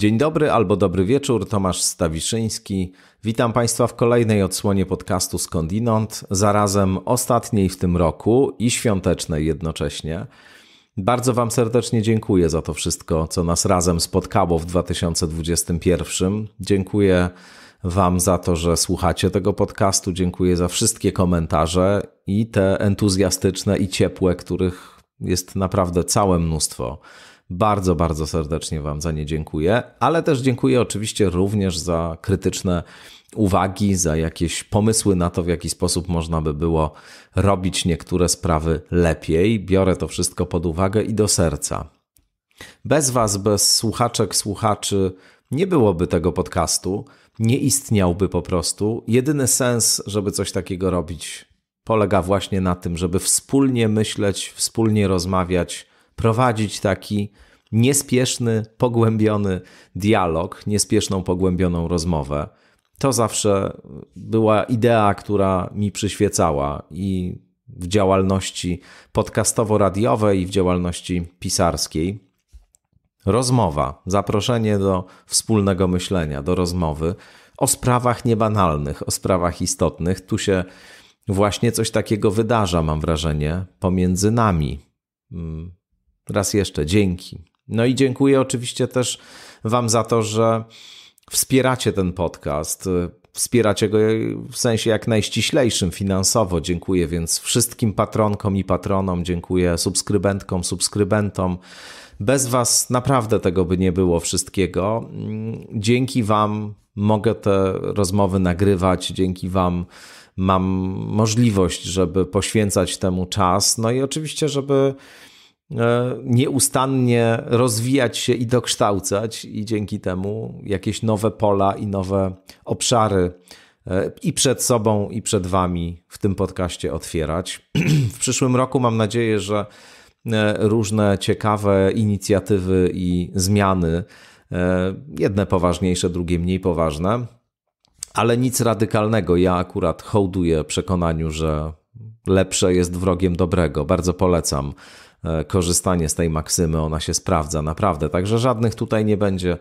Dzień dobry albo dobry wieczór, Tomasz Stawiszyński. Witam Państwa w kolejnej odsłonie podcastu Skądinąd, zarazem ostatniej w tym roku i świątecznej jednocześnie. Bardzo Wam serdecznie dziękuję za to wszystko, co nas razem spotkało w 2021. Dziękuję Wam za to, że słuchacie tego podcastu. Dziękuję za wszystkie komentarze i te entuzjastyczne i ciepłe, których jest naprawdę całe mnóstwo. Bardzo, bardzo serdecznie Wam za nie dziękuję, ale też dziękuję oczywiście również za krytyczne uwagi, za jakieś pomysły na to, w jaki sposób można by było robić niektóre sprawy lepiej. Biorę to wszystko pod uwagę i do serca. Bez Was, bez słuchaczek, słuchaczy, nie byłoby tego podcastu, nie istniałby po prostu. Jedyny sens, żeby coś takiego robić, polega właśnie na tym, żeby wspólnie myśleć, wspólnie rozmawiać prowadzić taki niespieszny, pogłębiony dialog, niespieszną, pogłębioną rozmowę. To zawsze była idea, która mi przyświecała i w działalności podcastowo-radiowej, i w działalności pisarskiej. Rozmowa, zaproszenie do wspólnego myślenia, do rozmowy o sprawach niebanalnych, o sprawach istotnych. Tu się właśnie coś takiego wydarza, mam wrażenie, pomiędzy nami. Mm, Raz jeszcze dzięki. No i dziękuję oczywiście też Wam za to, że wspieracie ten podcast. Wspieracie go w sensie jak najściślejszym finansowo. Dziękuję więc wszystkim patronkom i patronom, dziękuję subskrybentkom, subskrybentom. Bez Was naprawdę tego by nie było wszystkiego. Dzięki Wam mogę te rozmowy nagrywać, dzięki Wam mam możliwość, żeby poświęcać temu czas. No i oczywiście, żeby E, nieustannie rozwijać się i dokształcać, i dzięki temu jakieś nowe pola i nowe obszary e, i przed sobą, i przed Wami w tym podcaście otwierać. w przyszłym roku mam nadzieję, że e, różne ciekawe inicjatywy i zmiany, jedne poważniejsze, drugie mniej poważne, ale nic radykalnego. Ja akurat hołduję przekonaniu, że lepsze jest wrogiem dobrego. Bardzo polecam E, korzystanie z tej maksymy, ona się sprawdza naprawdę. Także żadnych tutaj nie będzie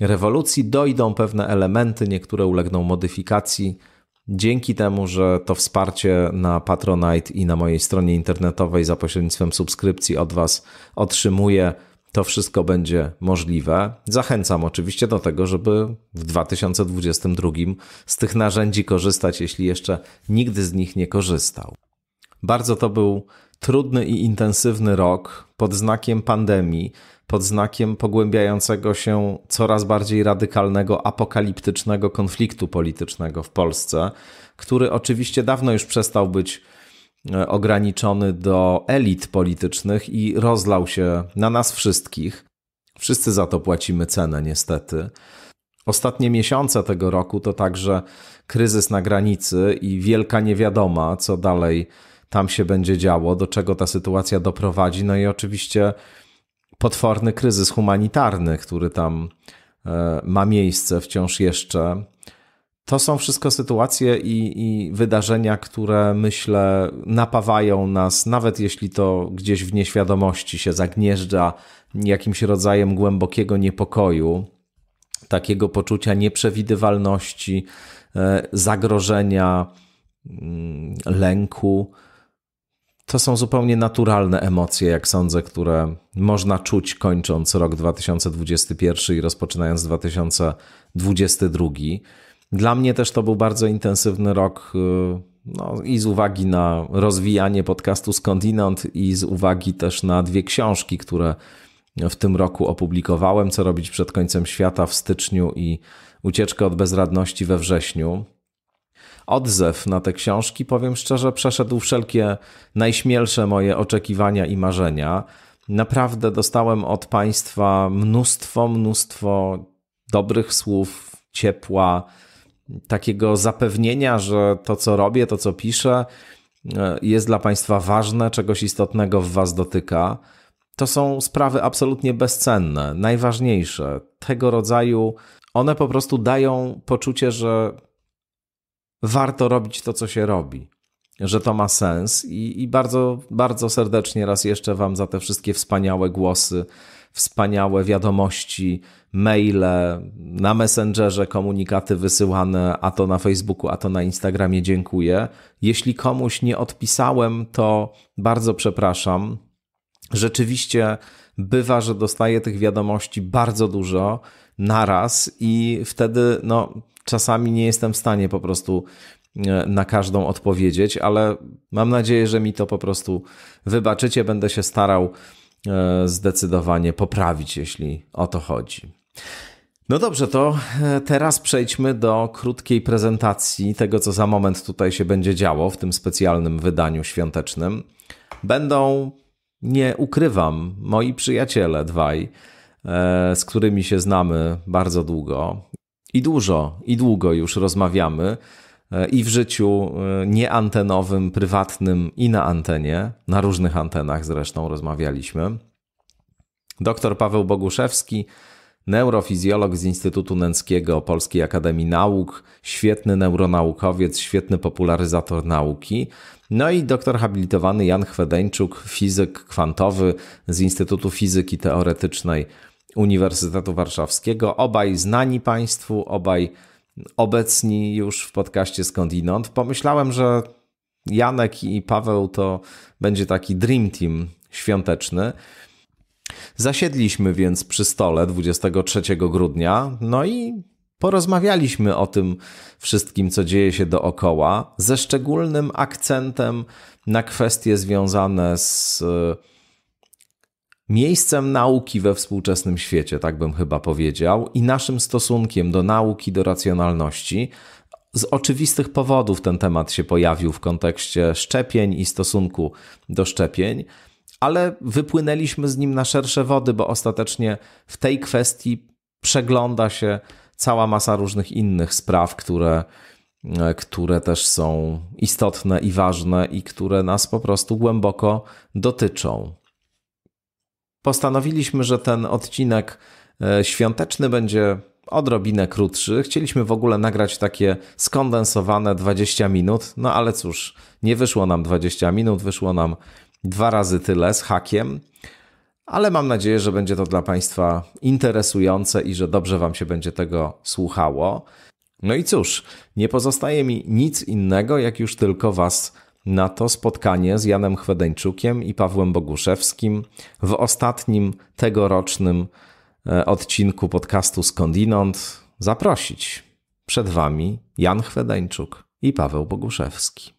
rewolucji. Dojdą pewne elementy, niektóre ulegną modyfikacji. Dzięki temu, że to wsparcie na Patronite i na mojej stronie internetowej za pośrednictwem subskrypcji od Was otrzymuję, to wszystko będzie możliwe. Zachęcam oczywiście do tego, żeby w 2022 z tych narzędzi korzystać, jeśli jeszcze nigdy z nich nie korzystał. Bardzo to był trudny i intensywny rok pod znakiem pandemii, pod znakiem pogłębiającego się coraz bardziej radykalnego, apokaliptycznego konfliktu politycznego w Polsce, który oczywiście dawno już przestał być e, ograniczony do elit politycznych i rozlał się na nas wszystkich. Wszyscy za to płacimy cenę, niestety. Ostatnie miesiące tego roku to także kryzys na granicy i wielka niewiadoma, co dalej tam się będzie działo, do czego ta sytuacja doprowadzi. No i oczywiście potworny kryzys humanitarny, który tam e, ma miejsce wciąż jeszcze. To są wszystko sytuacje i, i, wydarzenia, które myślę napawają nas, nawet jeśli to gdzieś w nieświadomości się zagnieżdża jakimś rodzajem głębokiego niepokoju, takiego poczucia nieprzewidywalności, e, zagrożenia, mm, lęku to są zupełnie naturalne emocje, jak sądzę, które można czuć kończąc rok 2021 i rozpoczynając 2022. Dla mnie też to był bardzo intensywny rok. Y, no, I z uwagi na rozwijanie podcastu skądinąd, i z uwagi też na dwie książki, które w tym roku opublikowałem: Co robić przed końcem świata w styczniu i Ucieczkę od bezradności we wrześniu odzew na te książki, powiem szczerze, przeszedł wszelkie najśmielsze moje oczekiwania i marzenia. Naprawdę dostałem od Państwa mnóstwo, mnóstwo dobrych słów, ciepła, takiego zapewnienia, że to, co robię, to, co piszę, e, jest dla Państwa ważne, czegoś istotnego w Was dotyka. To są sprawy absolutnie bezcenne, najważniejsze. Tego rodzaju one po prostu dają poczucie, że warto robić to, co się robi, że to ma sens. I, i bardzo, bardzo serdecznie raz jeszcze Wam za te wszystkie wspaniałe głosy, wspaniałe wiadomości, maile, na Messengerze komunikaty wysyłane, a to na Facebooku, a to na Instagramie. Dziękuję. Jeśli komuś nie odpisałem, to bardzo przepraszam. Rzeczywiście bywa, że dostaję tych wiadomości bardzo dużo naraz i wtedy no czasami nie jestem w stanie po prostu e, na każdą odpowiedzieć, ale mam nadzieję, że mi to po prostu wybaczycie. Będę się starał e, zdecydowanie poprawić, jeśli o to chodzi. No dobrze, to e, teraz przejdźmy do krótkiej prezentacji tego, co za moment tutaj się będzie działo w tym specjalnym wydaniu świątecznym. Będą, nie ukrywam, moi przyjaciele dwaj, z którymi się znamy bardzo długo i dużo, i długo już rozmawiamy e, i w życiu e, nieantenowym, prywatnym, i na antenie, na różnych antenach zresztą rozmawialiśmy. Doktor Paweł Boguszewski, neurofizjolog z Instytutu Nęckiego Polskiej Akademii Nauk, świetny neuronaukowiec, świetny popularyzator nauki. No i doktor habilitowany Jan Chwedeńczuk, fizyk kwantowy z Instytutu Fizyki Teoretycznej Uniwersytetu Warszawskiego. Obaj znani Państwu, obaj obecni już w podcaście Skądinąd. Pomyślałem, że Janek i Paweł to będzie taki dream team świąteczny. Zasiedliśmy więc przy stole 23 grudnia, no i porozmawialiśmy o tym wszystkim, co dzieje się dookoła, ze szczególnym akcentem na kwestie związane z miejscem nauki we współczesnym świecie, tak bym chyba powiedział, i naszym stosunkiem do nauki, do racjonalności. Z oczywistych powodów ten temat się pojawił w kontekście szczepień i stosunku do szczepień, ale wypłynęliśmy z nim na szersze wody, bo ostatecznie w tej kwestii przegląda się cała masa różnych innych spraw, które, e, które też są istotne i ważne i które nas po prostu głęboko dotyczą postanowiliśmy, że ten odcinek e, świąteczny będzie odrobinę krótszy. Chcieliśmy w ogóle nagrać takie skondensowane 20 minut, no ale cóż, nie wyszło nam 20 minut, wyszło nam dwa razy tyle z hakiem. Ale mam nadzieję, że będzie to dla Państwa interesujące i że dobrze Wam się będzie tego słuchało. No i cóż, nie pozostaje mi nic innego, jak już tylko Was na to spotkanie z Janem Chwedeńczukiem i Pawłem Boguszewskim w ostatnim tegorocznym e, odcinku podcastu Skądinąd zaprosić. Przed Wami Jan Chwedeńczuk i Paweł Boguszewski.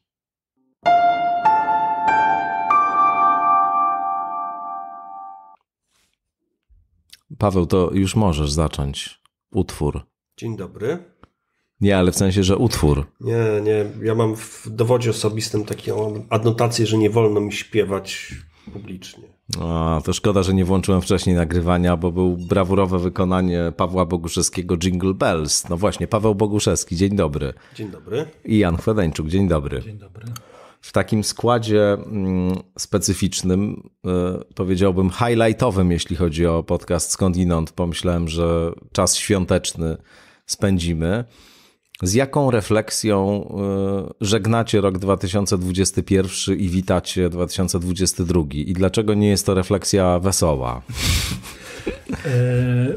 Paweł, to już możesz zacząć utwór. Dzień dobry. Nie, ale w sensie, że utwór. Nie, nie. Ja mam w dowodzie osobistym taką adnotację, że nie wolno mi śpiewać publicznie. A, to szkoda, że nie włączyłem wcześniej nagrywania, bo był brawurowe wykonanie Pawła Boguszewskiego Jingle Bells. No właśnie, Paweł Boguszewski, dzień dobry. Dzień dobry. I Jan Chwedeńczuk, dzień dobry. Dzień dobry. W takim składzie mm, specyficznym, e, powiedziałbym highlightowym, jeśli chodzi o podcast Skądinąd, pomyślałem, że czas świąteczny spędzimy. Z jaką refleksją y, żegnacie rok 2021 i witacie 2022? I dlaczego nie jest to refleksja wesoła? E,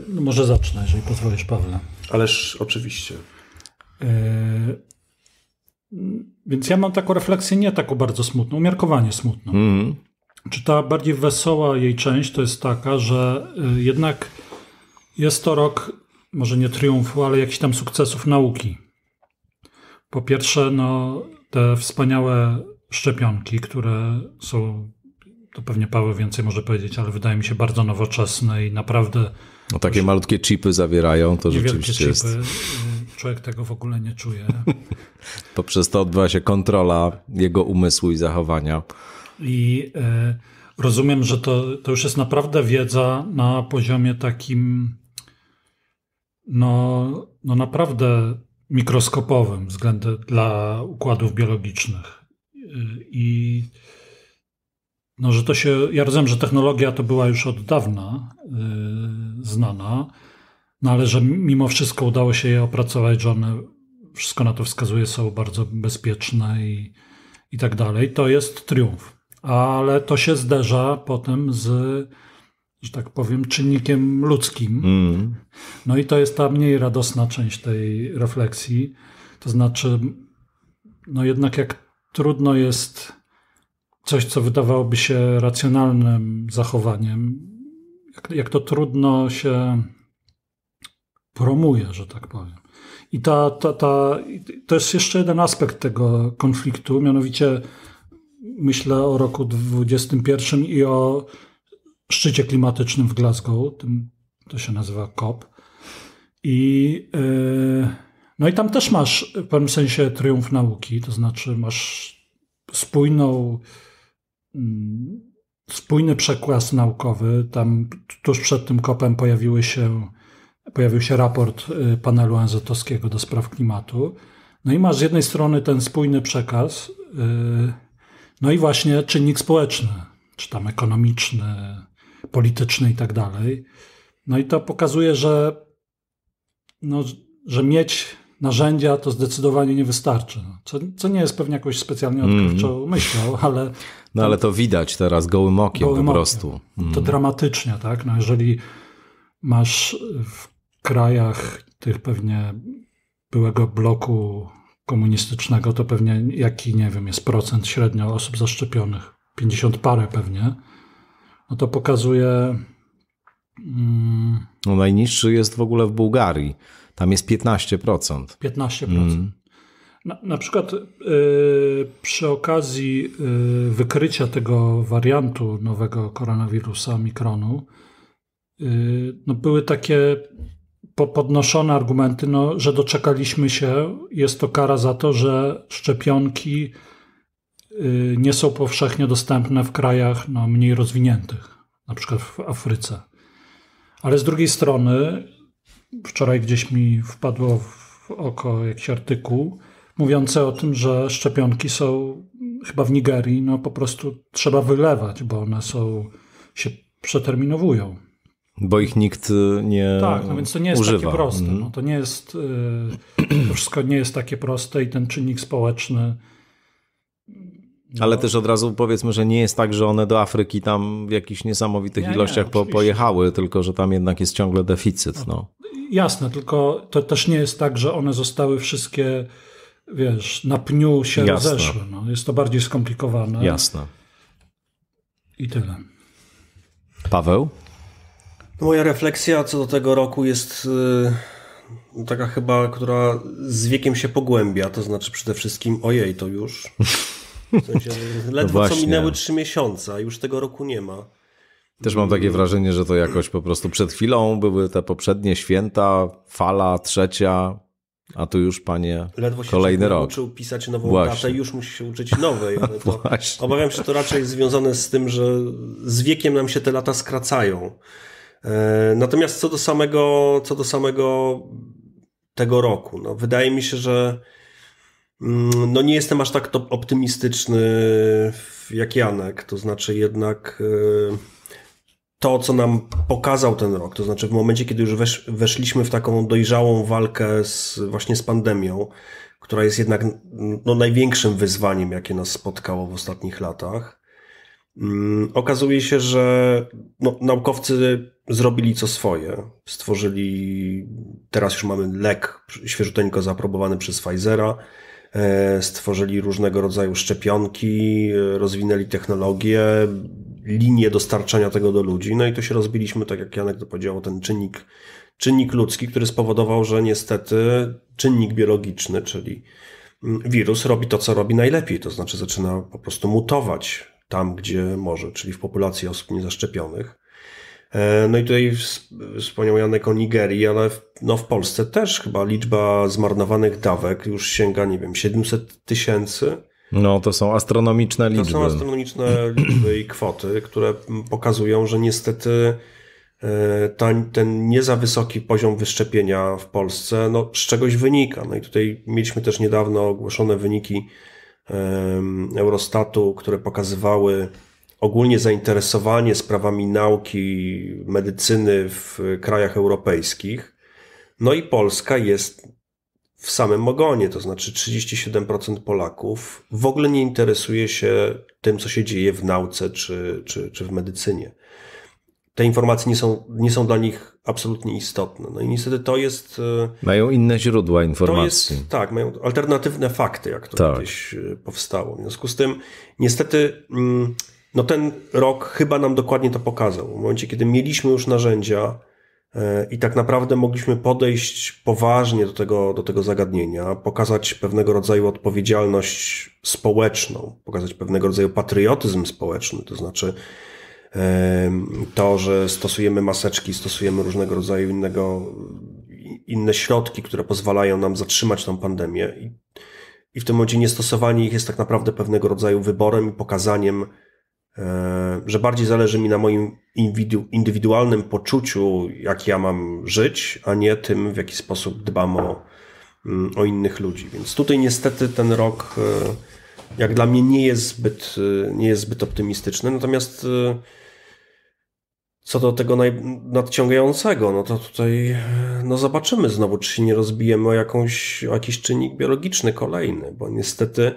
no może zacznę, jeżeli pozwolisz, Pawle. Ależ oczywiście. E, więc ja mam taką refleksję nie taką bardzo smutną, umiarkowanie smutną. Mm. Czy ta bardziej wesoła jej część to jest taka, że e, jednak jest to rok może nie triumfu, ale jakichś tam sukcesów nauki. Po pierwsze, no, te wspaniałe szczepionki, które są, to pewnie Paweł więcej może powiedzieć, ale wydaje mi się bardzo nowoczesne i naprawdę. No takie malutkie chipy zawierają, to rzeczywiście chipy. jest. Y, człowiek tego w ogóle nie czuje. Poprzez to odbywa się kontrola jego umysłu i zachowania. I y, rozumiem, że to, to już jest naprawdę wiedza na poziomie takim, no, no naprawdę mikroskopowym względem dla układów biologicznych. I no, że to się, ja rozumiem, że technologia to była już od dawna yy, znana, no ale że mimo wszystko udało się je opracować, że one, wszystko na to wskazuje, są bardzo bezpieczne i, i tak dalej. To jest triumf. Ale to się zderza potem z że tak powiem, czynnikiem ludzkim. Mm. No i to jest ta mniej radosna część tej refleksji. To znaczy, no jednak jak trudno jest coś, co wydawałoby się racjonalnym zachowaniem, jak, jak to trudno się promuje, że tak powiem. I ta, ta, ta, to jest jeszcze jeden aspekt tego konfliktu, mianowicie myślę o roku 21 i o szczycie klimatycznym w Glasgow, tym, to się nazywa COP. I, e, no i tam też masz w pewnym sensie triumf nauki, to znaczy masz spójną, mm, spójny przekład naukowy. Tam tuż przed tym kopem pojawiły się, pojawił się raport e, panelu ONZ-owskiego do spraw klimatu. No i masz z jednej strony ten spójny przekaz, e, no i właśnie czynnik społeczny, czy tam ekonomiczny, polityczny i tak dalej. No i to pokazuje, że, no, że mieć narzędzia to zdecydowanie nie wystarczy. No, co, co nie jest pewnie jakoś specjalnie mhm. odkrywczo mm. myślą, ale. No ale to widać teraz gołym okiem gołym po prostu. Mhm. To dramatycznie, tak? No jeżeli masz w krajach tych pewnie byłego bloku komunistycznego, to pewnie jaki, nie wiem, jest procent średnio osób zaszczepionych? 50 parę pewnie no to pokazuje. Mm, no najniższy jest w ogóle w Bułgarii. Tam jest 15%. 15%. Mm. Na, na przykład y, przy okazji y, wykrycia tego wariantu nowego koronawirusa, mikronu, y, no były takie podnoszone argumenty, no, że doczekaliśmy się, jest to kara za to, że szczepionki Y, nie są powszechnie dostępne w krajach no, mniej rozwiniętych, na przykład w Afryce. Ale z drugiej strony, wczoraj gdzieś mi wpadło w oko jakiś artykuł mówiący o tym, że szczepionki są chyba w Nigerii, no po prostu trzeba wylewać, bo one są, się przeterminowują. Bo ich nikt y, nie Tak, no więc to nie jest używa. takie proste. Mhm. No, to nie jest, y, to wszystko nie jest takie proste i ten czynnik społeczny no. Ale też od razu powiedzmy, że nie jest tak, że one do Afryki tam w jakichś niesamowitych nie, ilościach nie, po, pojechały, tylko że tam jednak jest ciągle deficyt. No. Jasne, tylko to też nie jest tak, że one zostały wszystkie, wiesz, na pniu się Jasne. rozeszły. No. Jest to bardziej skomplikowane. Jasne. I tyle. Paweł? Moja refleksja co do tego roku jest yy, taka chyba, która z wiekiem się pogłębia. To znaczy przede wszystkim, ojej, to już. W sensie, ledwo no co minęły trzy miesiące, a już tego roku nie ma. Też mam takie wrażenie, że to jakoś po prostu przed chwilą były te poprzednie święta, fala trzecia, a tu już panie Ledwo się kolejny rok. uczył pisać nową Właśnie. datę, już musi się uczyć nowej. Ale to, obawiam się, że to raczej związane z tym, że z wiekiem nam się te lata skracają. E, natomiast co do samego, co do samego tego roku, no wydaje mi się, że Mm, no nie jestem aż tak optymistyczny jak Janek, to znaczy jednak y, to, co nam pokazał ten rok, to znaczy w momencie, kiedy już wesz, weszliśmy w taką dojrzałą walkę z, właśnie z pandemią, która jest jednak no, największym wyzwaniem, jakie nas spotkało w ostatnich latach, mm, okazuje się, że no, naukowcy zrobili co swoje. Stworzyli, teraz już mamy lek świeżuteńko zaaprobowany przez Pfizera, E, stworzyli różnego rodzaju szczepionki, e, rozwinęli technologie, linie dostarczania tego do ludzi. No i to się rozbiliśmy, tak jak Janek to powiedział, ten czynnik, czynnik ludzki, który spowodował, że niestety czynnik biologiczny, czyli mm, wirus robi to, co robi najlepiej, to znaczy zaczyna po prostu mutować tam, gdzie może, czyli w populacji osób niezaszczepionych. E, no i tutaj wspomniał Janek o Nigerii, ale w, no w Polsce też chyba liczba zmarnowanych dawek już sięga, nie wiem, 700 tysięcy. No to są astronomiczne liczby. To są astronomiczne liczby i kwoty, które pokazują, że niestety e, ten nie za wysoki poziom wyszczepienia w Polsce no, z czegoś wynika. No i tutaj mieliśmy też niedawno ogłoszone wyniki Eurostatu, które pokazywały ogólnie zainteresowanie sprawami nauki, medycyny w krajach europejskich. No i Polska jest w samym ogonie, to znaczy 37% Polaków w ogóle nie interesuje się tym, co się dzieje w nauce czy, czy, czy w medycynie. Te informacje nie są, nie są dla nich absolutnie istotne. No i niestety to jest. E, mają inne źródła informacji. Jest, tak, mają alternatywne fakty, jak to tak. kiedyś e, powstało. W związku z tym, niestety. Mm, no ten rok chyba nam dokładnie to pokazał. W momencie, kiedy mieliśmy już narzędzia e, i tak naprawdę mogliśmy podejść poważnie do tego, do tego zagadnienia, pokazać pewnego rodzaju odpowiedzialność społeczną, pokazać pewnego rodzaju patriotyzm społeczny, to znaczy e, to, że stosujemy maseczki, stosujemy różnego rodzaju innego, inne środki, które pozwalają nam zatrzymać tą pandemię. I, i w tym momencie niestosowanie ich jest tak naprawdę pewnego rodzaju wyborem i pokazaniem, E, że bardziej zależy mi na moim indywidualnym poczuciu, jak ja mam żyć, a nie tym, w jaki sposób dbam o, mm, o innych ludzi. Więc tutaj niestety ten rok, e, jak dla mnie, nie jest zbyt, e, nie jest zbyt optymistyczny. Natomiast co do tego nadciągającego, no to tutaj no zobaczymy znowu, czy się nie rozbijemy o, jakąś, o jakiś czynnik biologiczny kolejny, bo niestety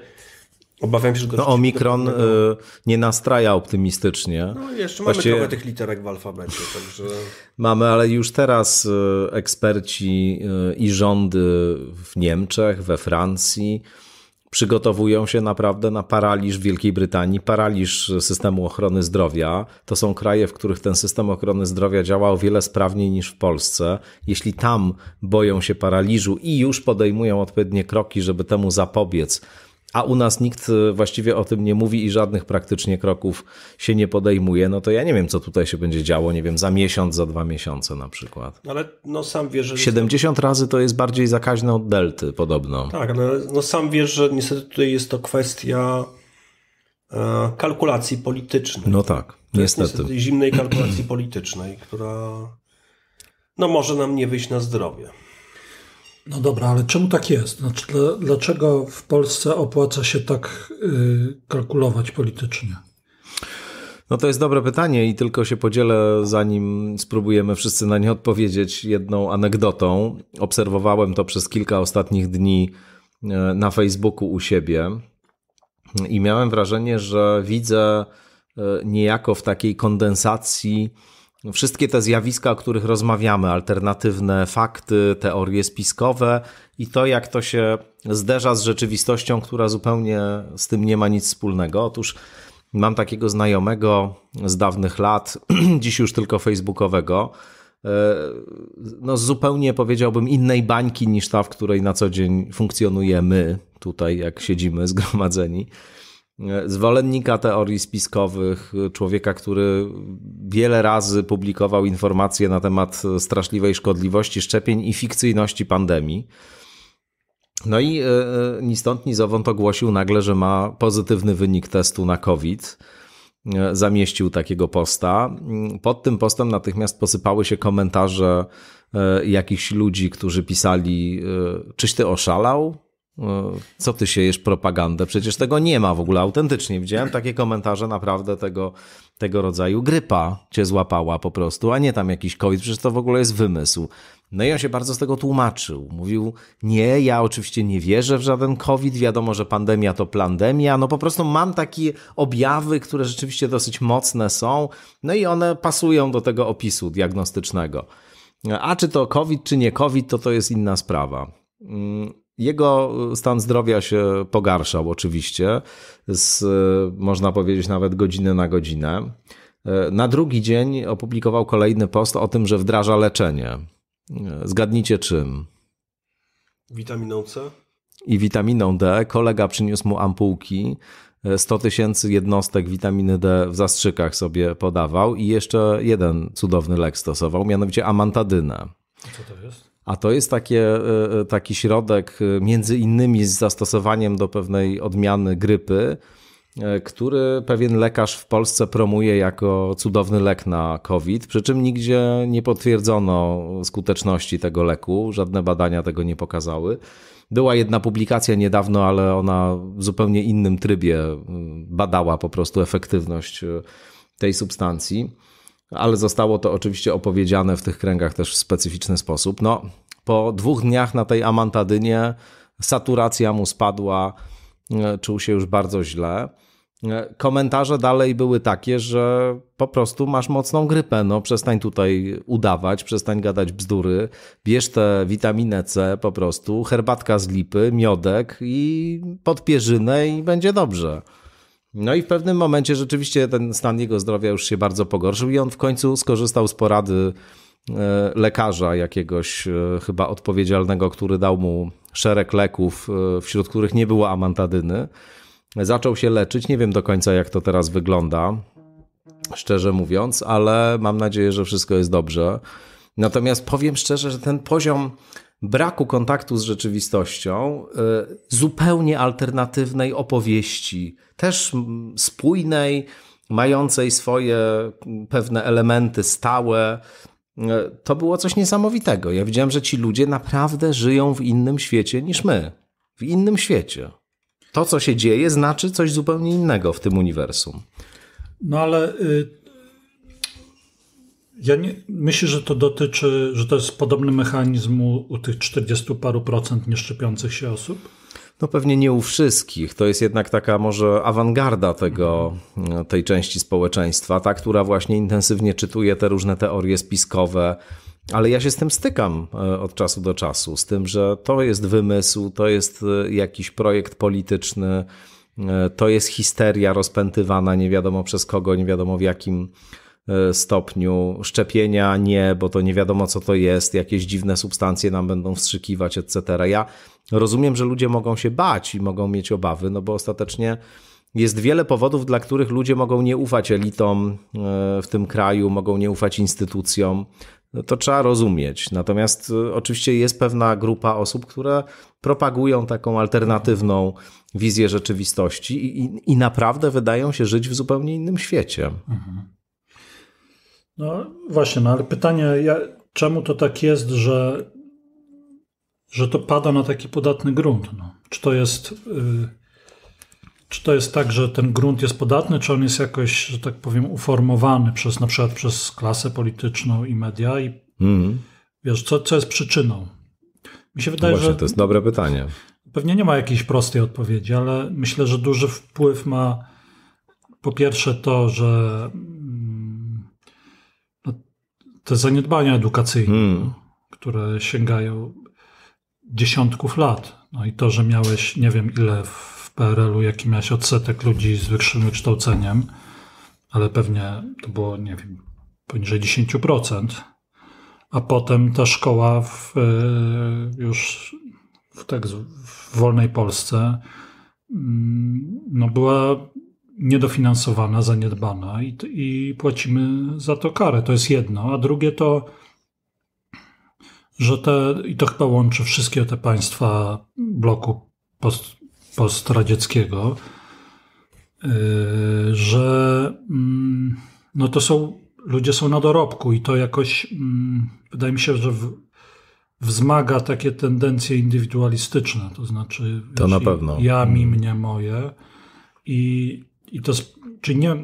Obawiam się, że no, Omikron no. Y, nie nastraja optymistycznie. No, jeszcze mamy Właściwie... trochę tych literek w alfabecie. Także... mamy, ale już teraz y, eksperci y, i rządy w Niemczech, we Francji przygotowują się naprawdę na paraliż Wielkiej Brytanii, paraliż systemu ochrony zdrowia. To są kraje, w których ten system ochrony zdrowia działa o wiele sprawniej niż w Polsce. Jeśli tam boją się paraliżu i już podejmują odpowiednie kroki, żeby temu zapobiec, a u nas nikt y, właściwie o tym nie mówi i żadnych praktycznie kroków się nie podejmuje, no to ja nie wiem, co tutaj się będzie działo, nie wiem, za miesiąc, za dwa miesiące na przykład. No ale no sam wiesz, że... 70 razy to jest bardziej zakaźne od delty podobno. Tak, ale no sam wiesz, że niestety tutaj jest to kwestia e, kalkulacji politycznej. No tak, niestety. niestety zimnej kalkulacji politycznej, która no może nam nie wyjść na zdrowie. No dobra, ale czemu tak jest? Znaczy, dlaczego w Polsce opłaca się tak y, kalkulować politycznie? No to jest dobre pytanie i tylko się podzielę, zanim spróbujemy wszyscy na nie odpowiedzieć, jedną anegdotą. Obserwowałem to przez kilka ostatnich dni y, na Facebooku u siebie i miałem wrażenie, że widzę y, niejako w takiej kondensacji no, wszystkie te zjawiska, o których rozmawiamy, alternatywne fakty, teorie spiskowe i to, jak to się zderza z rzeczywistością, która zupełnie z tym nie ma nic wspólnego. Otóż mam takiego znajomego z dawnych lat, dziś już tylko facebookowego, e, no zupełnie powiedziałbym innej bańki niż ta, w której na co dzień funkcjonujemy, tutaj jak siedzimy zgromadzeni. E, zwolennika teorii spiskowych, e, człowieka, który wiele razy publikował informacje na temat e, straszliwej szkodliwości szczepień i fikcyjności pandemii. No i ni stąd, ni zowąd ogłosił nagle, że ma pozytywny wynik testu na COVID. Zamieścił takiego posta. Pod tym postem natychmiast posypały się komentarze jakichś ludzi, którzy pisali: Czyś ty oszalał? No, co ty siejesz propagandę? Przecież tego nie ma w ogóle autentycznie. Widziałem takie komentarze naprawdę tego, tego rodzaju. Grypa cię złapała po prostu, a nie tam jakiś COVID. Przecież to w ogóle jest wymysł. No i on się bardzo z tego tłumaczył. Mówił, nie, ja oczywiście nie wierzę w żaden COVID, wiadomo, że pandemia to pandemia. No po prostu mam takie objawy, które rzeczywiście dosyć mocne są, no i one pasują do tego opisu diagnostycznego. A czy to COVID, czy nie COVID, to to jest inna sprawa. Mm, jego stan zdrowia się pogarszał oczywiście, z, można powiedzieć nawet godziny na godzinę. E, na drugi dzień opublikował kolejny post o tym, że wdraża leczenie. E, zgadnijcie czym? Witaminą C? I witaminą D. Kolega przyniósł mu ampułki. 100 e, tysięcy jednostek witaminy D w zastrzykach sobie podawał i jeszcze jeden cudowny lek stosował, mianowicie amantadynę. Co to jest? A to jest takie, e, e, taki środek, e, między innymi z zastosowaniem do pewnej odmiany grypy, który pewien lekarz w Polsce promuje jako cudowny lek na COVID, przy czym nigdzie nie potwierdzono skuteczności tego leku, żadne badania tego nie pokazały. Była jedna publikacja niedawno, ale ona w zupełnie innym trybie badała po prostu efektywność tej substancji ale zostało to oczywiście opowiedziane w tych kręgach też w specyficzny sposób. No, po dwóch dniach na tej amantadynie saturacja mu spadła, e, czuł się już bardzo źle. E, komentarze dalej były takie, że po prostu masz mocną grypę, no przestań tutaj udawać, przestań gadać bzdury, bierz tę witaminę C po prostu, herbatka z lipy, miodek i pod pierzynę i będzie dobrze. No i w pewnym momencie rzeczywiście ten stan jego zdrowia już się bardzo pogorszył i on w końcu skorzystał z porady e, lekarza jakiegoś e, chyba odpowiedzialnego, który dał mu szereg leków, e, wśród których nie było amantadyny. Zaczął się leczyć. Nie wiem do końca, jak to teraz wygląda, szczerze mówiąc, ale mam nadzieję, że wszystko jest dobrze. Natomiast powiem szczerze, że ten poziom braku kontaktu z rzeczywistością, y, zupełnie alternatywnej opowieści, też spójnej, mającej swoje pewne elementy stałe. Y, to było coś niesamowitego. Ja widziałem, że ci ludzie naprawdę żyją w innym świecie niż my. W innym świecie. To, co się dzieje, znaczy coś zupełnie innego w tym uniwersum. No ale y, ja nie, myślę, że to dotyczy, że to jest podobny mechanizm u, u tych 40 paru procent nieszczepiących się osób? No pewnie nie u wszystkich. To jest jednak taka może awangarda tego, mhm. tej części społeczeństwa, ta, która właśnie intensywnie czytuje te różne teorie spiskowe. Ale ja się z tym stykam e, od czasu do czasu, z tym, że to jest wymysł, to jest e, jakiś projekt polityczny, e, to jest histeria rozpętywana nie wiadomo przez kogo, nie wiadomo w jakim E, stopniu. Szczepienia nie, bo to nie wiadomo co to jest, jakieś dziwne substancje nam będą wstrzykiwać, etc. Ja rozumiem, że ludzie mogą się bać i mogą mieć obawy, no bo ostatecznie jest wiele powodów, dla których ludzie mogą nie ufać elitom e, w tym kraju, mogą nie ufać instytucjom. No to trzeba rozumieć. Natomiast e, oczywiście jest pewna grupa osób, które propagują taką alternatywną wizję rzeczywistości i, i, i naprawdę wydają się żyć w zupełnie innym świecie. Mhm. No właśnie, no ale pytanie, ja, czemu to tak jest, że, że to pada na taki podatny grunt? No? Czy to jest. Y, czy to jest tak, że ten grunt jest podatny, czy on jest jakoś, że tak powiem, uformowany przez na przykład przez klasę polityczną i media? I mm. wiesz, co, co jest przyczyną? Mi się no wydaje, no właśnie, że. To jest dobre pytanie. Pewnie nie ma jakiejś prostej odpowiedzi, ale myślę, że duży wpływ ma po pierwsze to, że te zaniedbania edukacyjne, hmm. które sięgają dziesiątków lat. No i to, że miałeś nie wiem ile w PRL-u, jaki miałeś odsetek ludzi z wyższym wykształceniem, ale pewnie to było, nie wiem, poniżej 10%. A potem ta szkoła w, e, już w, tak, w wolnej Polsce mm, no była niedofinansowana, zaniedbana i, i płacimy za to karę. To jest jedno. A drugie to, że te, i to chyba łączy wszystkie te państwa bloku post, postradzieckiego, yy, że mm, no to są, ludzie są na dorobku i to jakoś, mm, wydaje mi się, że w, wzmaga takie tendencje indywidualistyczne, to znaczy to na pewno. ja, mi, mm. mnie, moje i i to, czy nie,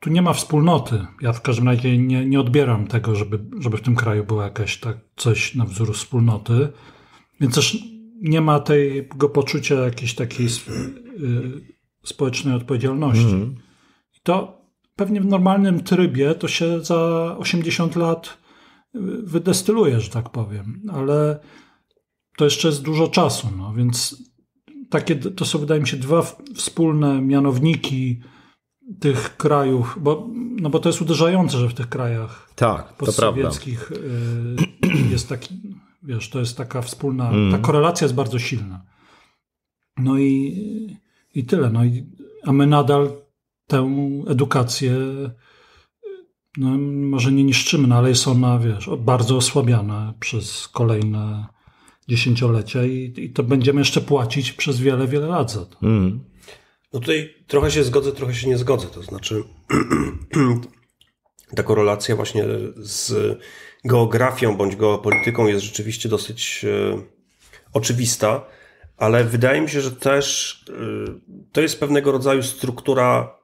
tu nie ma wspólnoty. Ja w każdym razie nie, nie odbieram tego, żeby, żeby w tym kraju była jakaś tak, coś na wzór wspólnoty. Więc też nie ma tego poczucia jakiejś takiej y, społecznej odpowiedzialności. Mm. I to pewnie w normalnym trybie to się za 80 lat y, wydestyluje, że tak powiem, ale to jeszcze jest dużo czasu, no więc takie to są wydaje mi się dwa wspólne mianowniki tych krajów, bo, no bo to jest uderzające, że w tych krajach tak, postsowieckich y, jest taki, wiesz, to jest taka wspólna, mm. ta korelacja jest bardzo silna. No i, i tyle. No i, a my nadal tę edukację no, może nie niszczymy, no, ale jest ona, wiesz, bardzo osłabiana przez kolejne dziesięciolecia i, i to będziemy jeszcze płacić przez wiele, wiele lat za to. Mm. No tutaj trochę się zgodzę, trochę się nie zgodzę. To znaczy, ta korelacja właśnie z geografią bądź geopolityką jest rzeczywiście dosyć e, oczywista, ale wydaje mi się, że też e, to jest pewnego rodzaju struktura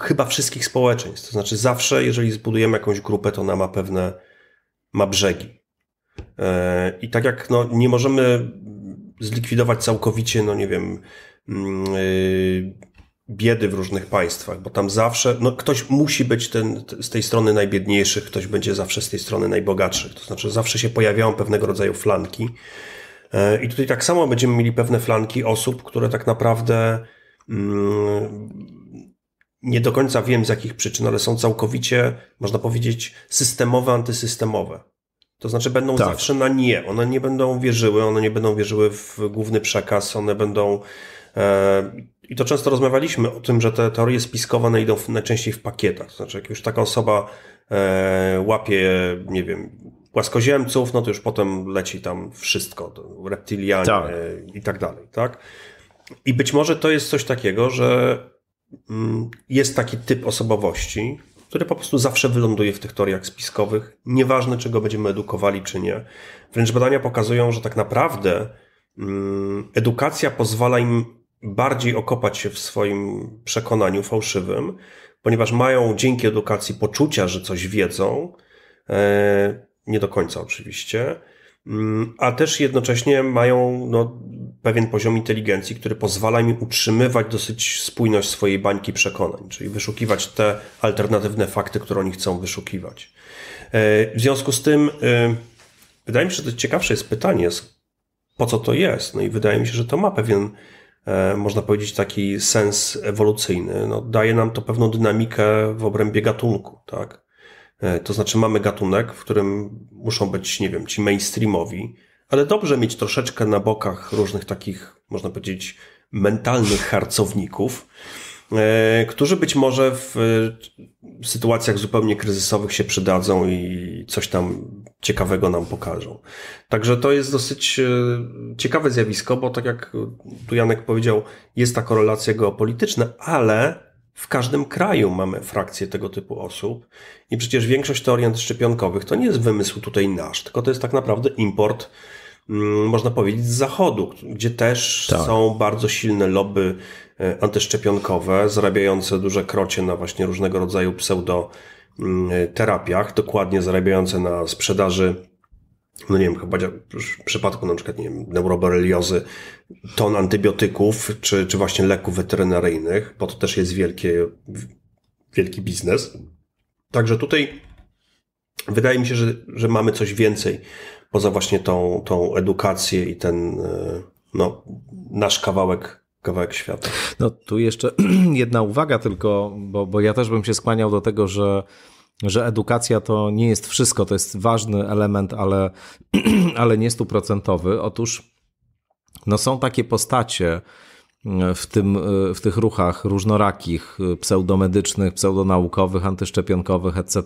chyba wszystkich społeczeństw. To znaczy, zawsze, jeżeli zbudujemy jakąś grupę, to ona ma pewne ma brzegi. E, I tak jak no, nie możemy zlikwidować całkowicie, no nie wiem, mm, biedy w różnych państwach, bo tam zawsze no, ktoś musi być ten, z tej strony najbiedniejszy, ktoś będzie zawsze z tej strony najbogatszy. To znaczy, zawsze się pojawiają pewnego rodzaju flanki. E, I tutaj tak samo będziemy mieli pewne flanki osób, które tak naprawdę mm, nie do końca wiem z jakich przyczyn, ale są całkowicie, można powiedzieć, systemowe, antysystemowe. To znaczy będą tak. zawsze na nie. One nie będą wierzyły, one nie będą wierzyły w główny przekaz, one będą. E, i to często rozmawialiśmy o tym, że te teorie spiskowane idą najczęściej w pakietach. znaczy, jak już taka osoba e, łapie, nie wiem, płaskoziemców, no to już potem leci tam wszystko, reptilianie tak. i tak dalej, tak? I być może to jest coś takiego, że mm, jest taki typ osobowości, który po prostu zawsze wyląduje w tych teoriach spiskowych, nieważne czego będziemy edukowali czy nie. Wręcz badania pokazują, że tak naprawdę mm, edukacja pozwala im bardziej okopać się w swoim przekonaniu fałszywym, ponieważ mają dzięki edukacji poczucia, że coś wiedzą, e, nie do końca oczywiście, mm, a też jednocześnie mają no, pewien poziom inteligencji, który pozwala im utrzymywać dosyć spójność swojej bańki przekonań, czyli wyszukiwać te alternatywne fakty, które oni chcą wyszukiwać. E, w związku z tym, e, wydaje mi się, że ciekawsze jest pytanie, po co to jest? No i wydaje mi się, że to ma pewien E, można powiedzieć, taki sens ewolucyjny. No, daje nam to pewną dynamikę w obrębie gatunku, tak? E, to znaczy mamy gatunek, w którym muszą być, nie wiem, ci mainstreamowi, ale dobrze mieć troszeczkę na bokach różnych takich, można powiedzieć, mentalnych harcowników, e, którzy być może w sytuacjach zupełnie kryzysowych się przydadzą i coś tam ciekawego nam pokażą. Także to jest dosyć e, ciekawe zjawisko, bo tak jak tu Janek powiedział, jest ta korelacja geopolityczna, ale w każdym kraju mamy frakcje tego typu osób i przecież większość teorii antyszczepionkowych to nie jest wymysł tutaj nasz, tylko to jest tak naprawdę import, mm, można powiedzieć, z zachodu, gdzie też tak. są bardzo silne lobby e, antyszczepionkowe, zarabiające duże krocie na właśnie różnego rodzaju pseudo Mm, y, terapiach, dokładnie zarabiające na sprzedaży no nie wiem, chyba w przypadku na przykład, nie wiem, neuroboreliozy, ton antybiotyków, czy, czy właśnie leków weterynaryjnych, bo to też jest wielkie, wielki biznes. Także tutaj wydaje mi się, że, że mamy coś więcej poza właśnie tą, tą edukację i ten y, no, nasz kawałek kawałek świata. No tu jeszcze jedna uwaga tylko, bo, bo ja też bym się skłaniał do tego, że że edukacja to nie jest wszystko, to jest ważny element, ale, ale nie stuprocentowy. Otóż no są takie postacie mm, w, tym, y, w tych ruchach różnorakich, y, pseudomedycznych, pseudonaukowych, antyszczepionkowych, etc.,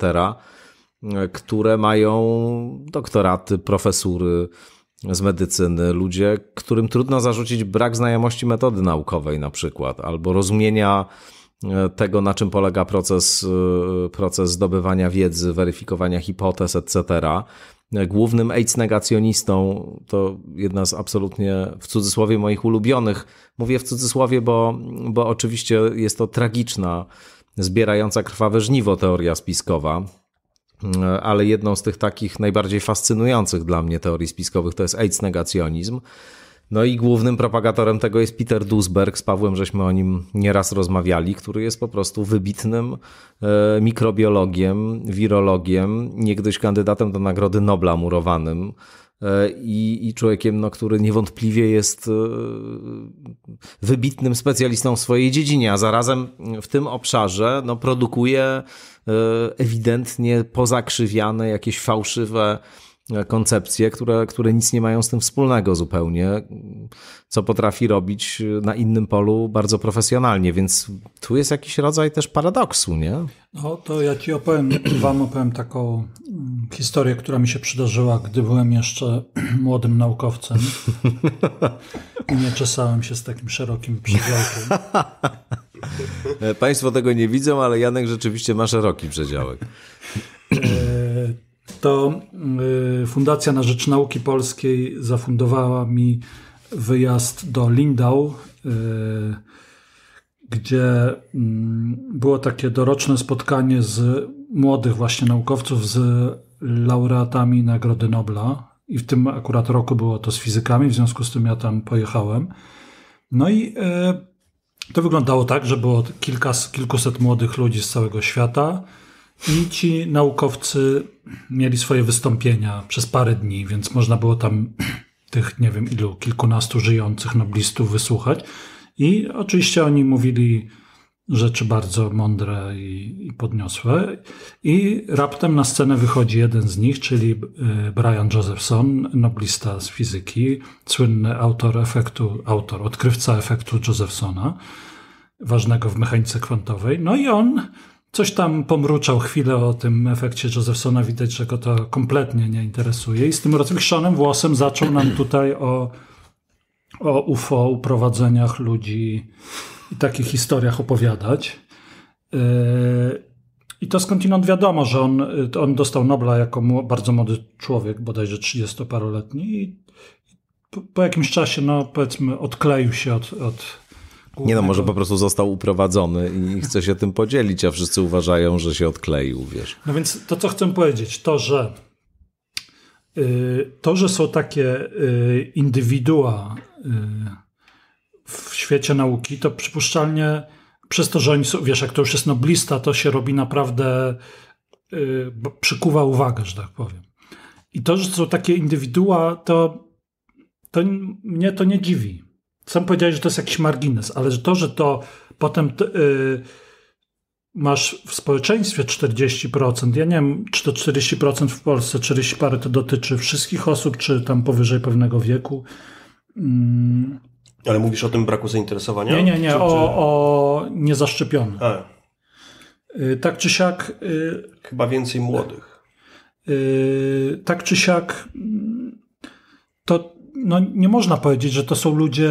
y, które mają doktoraty, profesury, z medycyny ludzie, którym trudno zarzucić brak znajomości metody naukowej na przykład, albo rozumienia e, tego, na czym polega proces, e, proces zdobywania wiedzy, weryfikowania hipotez, etc. E, głównym AIDS negacjonistą to jedna z absolutnie w cudzysłowie moich ulubionych. Mówię w cudzysłowie, bo, bo oczywiście jest to tragiczna, zbierająca krwawe żniwo teoria spiskowa E, ale jedną z tych takich najbardziej fascynujących dla mnie teorii spiskowych to jest AIDS negacjonizm. No i głównym propagatorem tego jest Peter Duisberg, z Pawłem żeśmy o nim nieraz rozmawiali, który jest po prostu wybitnym e, mikrobiologiem, wirologiem, niegdyś kandydatem do Nagrody Nobla murowanym E, i, i człowiekiem, no, który niewątpliwie jest e, wybitnym specjalistą w swojej dziedzinie, a zarazem w tym obszarze no, produkuje e, ewidentnie pozakrzywiane, jakieś fałszywe koncepcje, które, które nic nie mają z tym wspólnego zupełnie, co potrafi robić na innym polu bardzo profesjonalnie, więc tu jest jakiś rodzaj też paradoksu, nie? No to ja ci opowiem, wam opowiem taką mm, historię, która mi się przydarzyła, gdy byłem jeszcze młodym naukowcem i nie czesałem się z takim szerokim przedziałkiem. Państwo tego nie widzą, ale Janek rzeczywiście ma szeroki przedziałek. E, to y, Fundacja na Rzecz Nauki Polskiej zafundowała mi wyjazd do Lindau, y, gdzie mm, było takie doroczne spotkanie z młodych właśnie naukowców z laureatami Nagrody Nobla. I w tym akurat roku było to z fizykami, w związku z tym ja tam pojechałem. No i y, to wyglądało tak, że było kilkas, kilkuset młodych ludzi z całego świata i ci naukowcy mieli swoje wystąpienia przez parę dni, więc można było tam tych, nie wiem, ilu, kilkunastu żyjących noblistów wysłuchać. I oczywiście oni mówili rzeczy bardzo mądre i, i podniosłe. I raptem na scenę wychodzi jeden z nich, czyli e, Brian Josephson, noblista z fizyki, słynny autor efektu, autor, odkrywca efektu Josephsona, ważnego w mechanice kwantowej. No i on Coś tam pomruczał chwilę o tym efekcie Josephsona, widać, że go to kompletnie nie interesuje. I z tym rozwichrzonym włosem zaczął nam tutaj o, o UFO, uprowadzeniach ludzi i takich historiach opowiadać. Yy, I to skądinąd wiadomo, że on, on dostał Nobla jako bardzo młody człowiek, bodajże 30-paroletni. I po, po, jakimś czasie, no powiedzmy, odkleił się od, od nie no, może po prostu został uprowadzony i chce się tym podzielić, a wszyscy uważają, że się odkleił, wiesz. No więc to, co chcę powiedzieć, to, że y, to, że są takie y, indywidua y, w świecie nauki, to przypuszczalnie przez to, że oni są, wiesz, jak to już jest noblista, to się robi naprawdę, przykuwa uwagę, że tak powiem. I to, że są takie indywidua, to, to mnie to nie dziwi. Sam powiedziałeś, że to jest jakiś margines, ale że to, że to potem t, y, masz w społeczeństwie 40%, ja nie wiem, czy to 40% w Polsce, 40 parę to dotyczy wszystkich osób, czy tam powyżej pewnego wieku. Mm. Ale mówisz o tym braku zainteresowania? Nie, nie, nie, czy, o, czy... o niezaszczepionym. Y, tak czy siak... Y, Chyba więcej młodych. Y, tak czy siak mm, to no, nie można powiedzieć, że to są ludzie,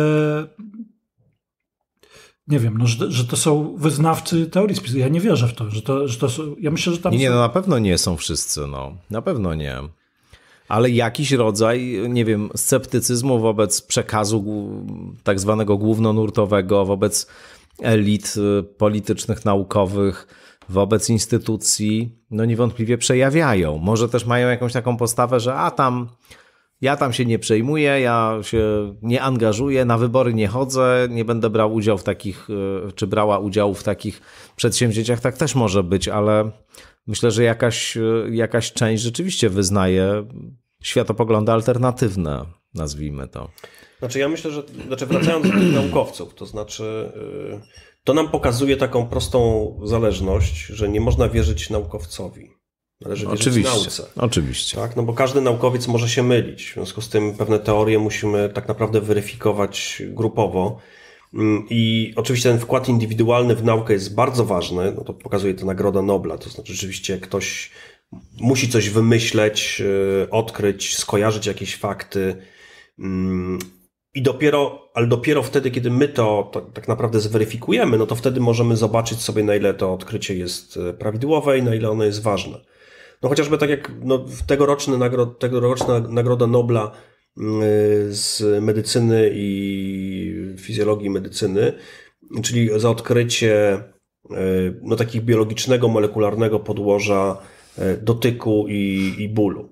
nie wiem, no, że, że to są wyznawcy teorii spisu. Ja nie wierzę w to, że to, że to są, ja myślę, że tam... Nie, nie, no na pewno nie są wszyscy, no, na pewno nie. Ale jakiś rodzaj, nie wiem, sceptycyzmu wobec przekazu tak zwanego głównonurtowego, wobec elit y, politycznych, naukowych, wobec instytucji, no niewątpliwie przejawiają. Może też mają jakąś taką postawę, że a tam ja tam się nie przejmuję, ja się nie angażuję, na wybory nie chodzę, nie będę brał udziału w takich, e, czy brała udziału w takich przedsięwzięciach. Tak też może być, ale myślę, że jakaś, e, jakaś część rzeczywiście wyznaje światopoglądy alternatywne, nazwijmy to. Znaczy, ja myślę, że znaczy wracając do tych naukowców, to znaczy. E, to nam pokazuje taką prostą zależność, że nie można wierzyć naukowcowi. Należy wierzyć oczywiście, nauce. Oczywiście. Tak? No bo każdy naukowiec może się mylić. W związku z tym pewne teorie musimy tak naprawdę weryfikować grupowo. Mm, I oczywiście ten wkład indywidualny w naukę jest bardzo ważny. No to pokazuje to Nagroda Nobla. To znaczy, rzeczywiście ktoś musi coś wymyśleć, y, odkryć, skojarzyć jakieś fakty. Mm, I dopiero, ale dopiero wtedy, kiedy my to tak, tak, naprawdę zweryfikujemy, no to wtedy możemy zobaczyć sobie, na ile to odkrycie jest y, prawidłowe i na ile ono jest ważne. No chociażby tak jak no, tegoroczny tegoroczna Nagroda Nobla y, z medycyny i fizjologii medycyny, czyli za odkrycie y, no, takich biologicznego, molekularnego podłoża y, dotyku i, i bólu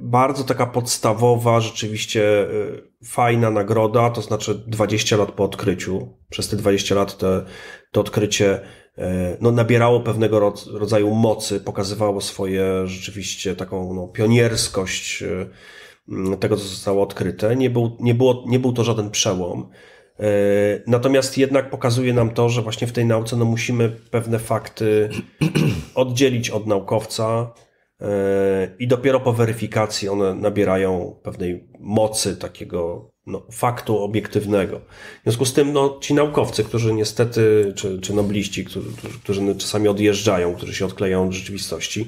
bardzo taka podstawowa, rzeczywiście y, fajna nagroda, to znaczy 20 lat po odkryciu. Przez te 20 lat te, to odkrycie e, no, nabierało pewnego rodzaju mocy, pokazywało swoje rzeczywiście taką no, pionierskość y, tego, co zostało odkryte. Nie był, nie, było, nie był to żaden przełom. E, natomiast jednak pokazuje nam to, że właśnie w tej nauce no, musimy pewne fakty oddzielić od naukowca, Yy, i dopiero po weryfikacji one nabierają pewnej mocy takiego no, faktu obiektywnego. W związku z tym no, ci naukowcy, którzy niestety, czy, czy nobliści, którzy, którzy czasami odjeżdżają, którzy się odklejają od rzeczywistości,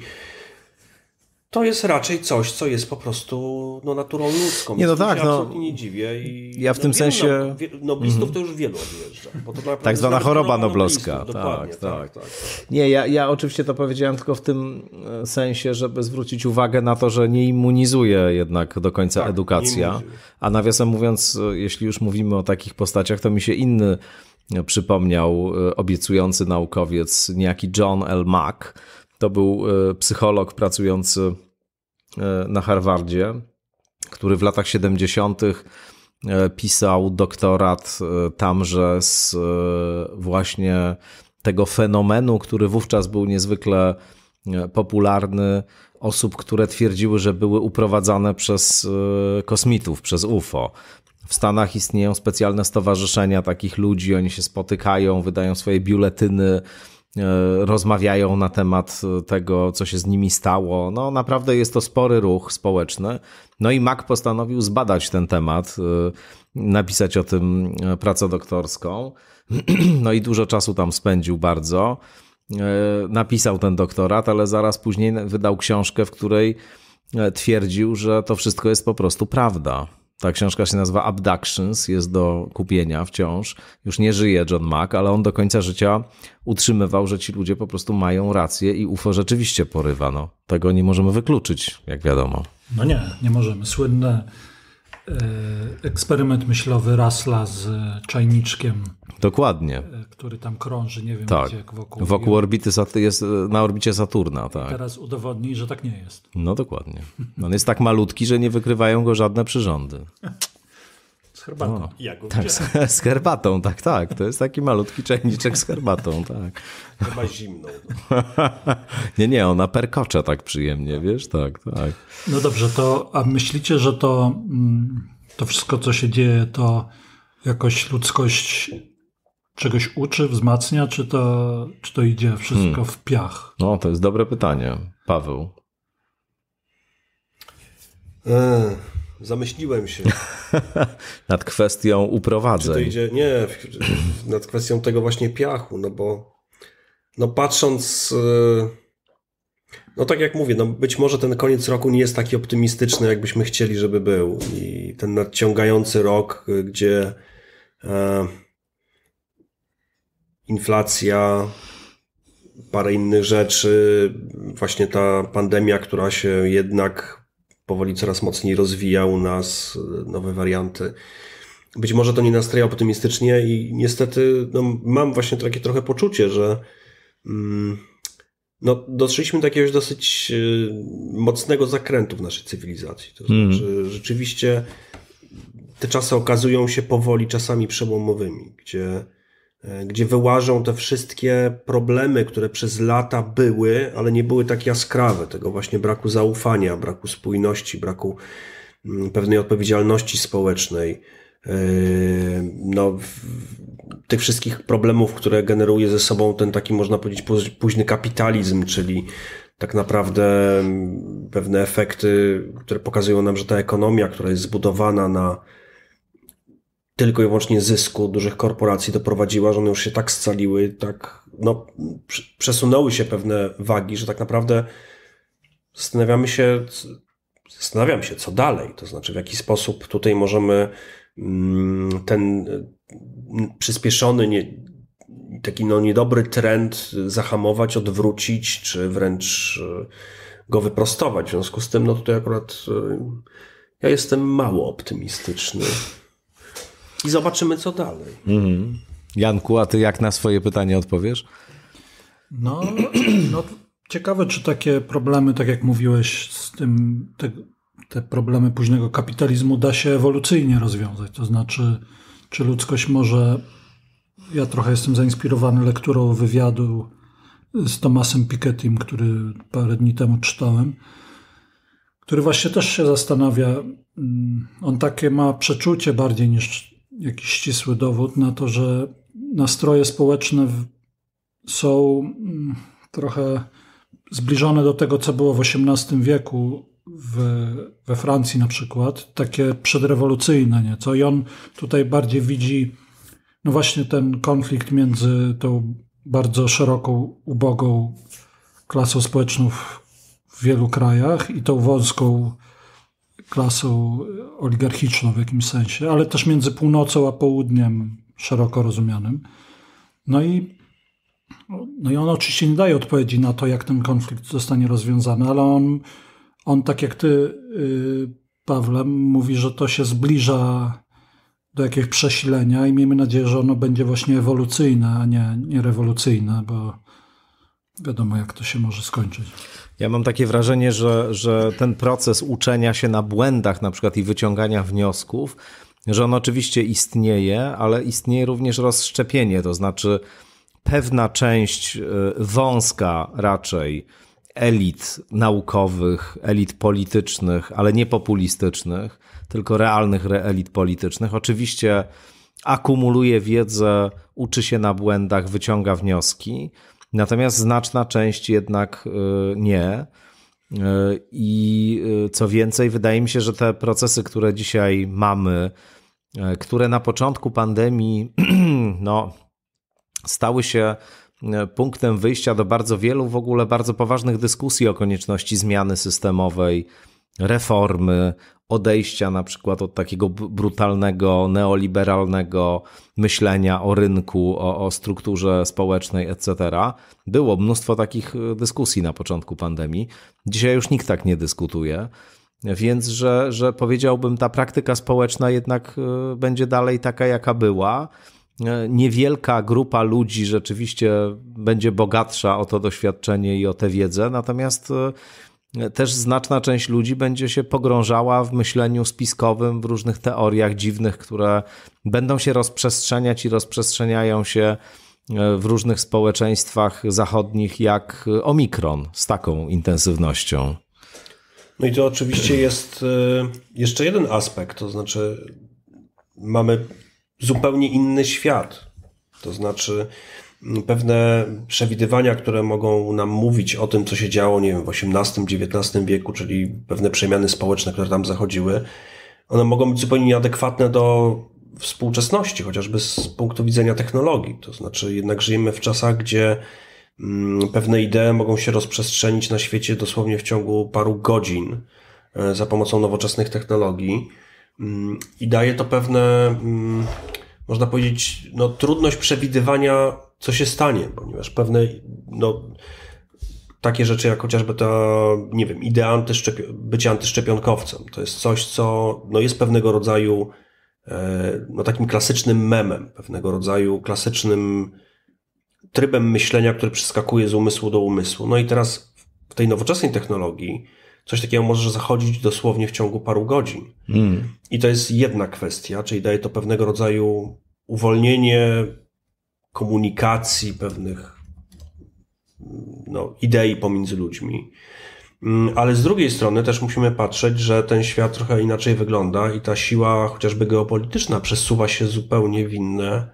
to jest raczej coś, co jest po prostu no, naturą ludzką. Nie, no tak. no, absolutnie nie dziwię. I, ja w no, tym sensie... Noblistów no, mm -hmm. to już wielu odjeżdża. tak zwana choroba noblowska. Tak, tak, tak, tak, tak. Nie, ja, ja oczywiście to powiedziałem tylko w tym e, sensie, żeby zwrócić uwagę na to, że nie immunizuje jednak do końca tak, edukacja. A nawiasem mówiąc, e, jeśli już mówimy o takich postaciach, to mi się inny e, przypomniał obiecujący naukowiec, niejaki John L. Mack, to był e, psycholog pracujący e, na Harvardzie, który w latach 70. E, pisał doktorat tamże z właśnie tego fenomenu, który wówczas był niezwykle popularny, osób, które twierdziły, że były uprowadzane przez kosmitów, przez UFO. W Stanach istnieją specjalne stowarzyszenia takich ludzi, oni się spotykają, wydają swoje biuletyny E, rozmawiają na temat e, tego, co się z nimi stało. No, naprawdę jest to spory ruch społeczny. No i Mac postanowił zbadać ten temat, e, napisać o tym pracę doktorską. No i dużo czasu tam spędził bardzo. Napisał ten doktorat, ale zaraz później wydał książkę, w której twierdził, że to wszystko jest po prostu prawda. Ta książka się nazywa Abductions, jest do kupienia wciąż. Już nie żyje John Mack, ale on do końca życia utrzymywał, że ci ludzie po prostu mają rację i UFO rzeczywiście porywa. No, tego nie możemy wykluczyć, jak wiadomo. No nie, nie możemy. Słynne E, eksperyment myślowy Rasla z czajniczkiem. Dokładnie. E, który tam krąży, nie wiem tak. gdzie, wokół. Wokół orbity, jest na orbicie Saturna, tak. Teraz udowodnij, że tak nie jest. No dokładnie. On jest tak malutki, że nie wykrywają go żadne przyrządy. herbatą. O, go tak, z, herbatą, tak, tak. To jest taki malutki czajniczek z herbatą, tak. Chyba zimną. nie, nie, ona perkocza tak przyjemnie, tak. wiesz, tak, tak. No dobrze, to a myślicie, że to, mm, to wszystko, co się dzieje, to jakoś ludzkość czegoś uczy, wzmacnia, czy to, czy to idzie wszystko hmm. w piach? No, to jest dobre pytanie, Paweł. Hmm. Zamyśliłem się. nad kwestią uprowadzeń. Czy to idzie? Nie, nad kwestią tego właśnie piachu, no bo no patrząc, e, no tak jak mówię, no być może ten koniec roku nie jest taki optymistyczny, jakbyśmy chcieli, żeby był. I ten nadciągający rok, e, gdzie e, inflacja, parę innych rzeczy, właśnie ta pandemia, która się jednak powoli coraz mocniej rozwijał nas, e, nowe warianty. Być może to nie nastraja optymistycznie i niestety no, mam właśnie takie trochę poczucie, że mm, no, doszliśmy do jakiegoś dosyć y, mocnego zakrętu w naszej cywilizacji. To mm. znaczy, rzeczywiście te czasy okazują się powoli czasami przełomowymi, gdzie E, gdzie wyłażą te wszystkie problemy, które przez lata były, ale nie były tak jaskrawe, tego właśnie braku zaufania, braku spójności, braku mm, pewnej odpowiedzialności społecznej, e, no, tych wszystkich problemów, które generuje ze sobą ten taki, można powiedzieć, późny kapitalizm, czyli tak naprawdę mm, pewne efekty, które pokazują nam, że ta ekonomia, która jest zbudowana na tylko i wyłącznie zysku dużych korporacji doprowadziła, że one już się tak scaliły, tak no, przesunęły się pewne wagi, że tak naprawdę zastanawiamy się, zastanawiam się, co dalej, to znaczy w jaki sposób tutaj możemy mm, ten przyspieszony, nie, taki no niedobry trend zahamować, odwrócić, czy wręcz go wyprostować. W związku z tym, no tutaj akurat e, ja jestem mało optymistyczny. I zobaczymy, co dalej. Mhm. Janku, a ty jak na swoje pytanie odpowiesz? No, no, no ciekawe, czy takie problemy, tak jak mówiłeś, z tym, te, te problemy późnego kapitalizmu da się ewolucyjnie rozwiązać. To znaczy, czy ludzkość może. Ja trochę jestem zainspirowany lekturą wywiadu z Tomasem Pikettim, który parę dni temu czytałem, który właśnie też się zastanawia. Mm, on takie ma przeczucie bardziej niż jakiś ścisły dowód na to, że nastroje społeczne są mm, trochę zbliżone do tego, co było w XVIII wieku w, we Francji na przykład, takie przedrewolucyjne nieco. I on tutaj bardziej widzi no właśnie ten konflikt między tą bardzo szeroką, ubogą klasą społeczną w wielu krajach i tą wąską klasą oligarchiczną w jakimś sensie, ale też między północą a południem szeroko rozumianym. No i, no i on oczywiście nie daje odpowiedzi na to, jak ten konflikt zostanie rozwiązany, ale on, on tak jak ty, y, Pawle, mówi, że to się zbliża do jakiegoś przesilenia i miejmy nadzieję, że ono będzie właśnie ewolucyjne, a nie, nie rewolucyjne, bo wiadomo, jak to się może skończyć. Ja mam takie wrażenie, że, że ten proces uczenia się na błędach na przykład i wyciągania wniosków, że on oczywiście istnieje, ale istnieje również rozszczepienie, to znaczy pewna część e, wąska raczej elit naukowych, elit politycznych, ale nie populistycznych, tylko realnych elit politycznych. Oczywiście akumuluje wiedzę, uczy się na błędach, wyciąga wnioski, Natomiast znaczna część jednak y, nie. Y, I y, co więcej, wydaje mi się, że te procesy, które dzisiaj mamy, które na początku pandemii no, stały się punktem wyjścia do bardzo wielu w ogóle bardzo poważnych dyskusji o konieczności zmiany systemowej reformy, odejścia na przykład od takiego brutalnego, neoliberalnego myślenia o rynku, o, o, strukturze społecznej, etc. Było mnóstwo takich e, dyskusji na początku pandemii. Dzisiaj już nikt tak nie dyskutuje. Więc, że, że powiedziałbym, ta praktyka społeczna jednak e, będzie dalej taka, jaka była. E, niewielka grupa ludzi rzeczywiście będzie bogatsza o to doświadczenie i o tę wiedzę, natomiast też znaczna część ludzi będzie się pogrążała w myśleniu spiskowym, w różnych teoriach dziwnych, które będą się rozprzestrzeniać i rozprzestrzeniają się e, w różnych społeczeństwach zachodnich jak e, omikron z taką intensywnością. No i to oczywiście jest e, jeszcze jeden aspekt, to znaczy mamy zupełnie inny świat. To znaczy pewne przewidywania, które mogą nam mówić o tym, co się działo, nie wiem, w XVIII-XIX wieku, czyli pewne przemiany społeczne, które tam zachodziły, one mogą być zupełnie nieadekwatne do współczesności, chociażby z punktu widzenia technologii. To znaczy, jednak żyjemy w czasach, gdzie mm, pewne idee mogą się rozprzestrzenić na świecie dosłownie w ciągu paru godzin e, za pomocą nowoczesnych technologii mm, i daje to pewne, mm, można powiedzieć, no, trudność przewidywania co się stanie, ponieważ pewne, no, takie rzeczy jak chociażby to, nie wiem, idea antyszczepi bycia antyszczepionkowcem, to jest coś, co no, jest pewnego rodzaju e, no, takim klasycznym memem, pewnego rodzaju klasycznym trybem myślenia, który przeskakuje z umysłu do umysłu. No i teraz w tej nowoczesnej technologii coś takiego może zachodzić dosłownie w ciągu paru godzin. Mm. I to jest jedna kwestia, czyli daje to pewnego rodzaju uwolnienie komunikacji, pewnych mm, no, idei pomiędzy ludźmi. Mm, ale z drugiej strony też musimy patrzeć, że ten świat trochę inaczej wygląda i ta siła, chociażby geopolityczna, przesuwa się zupełnie w inne,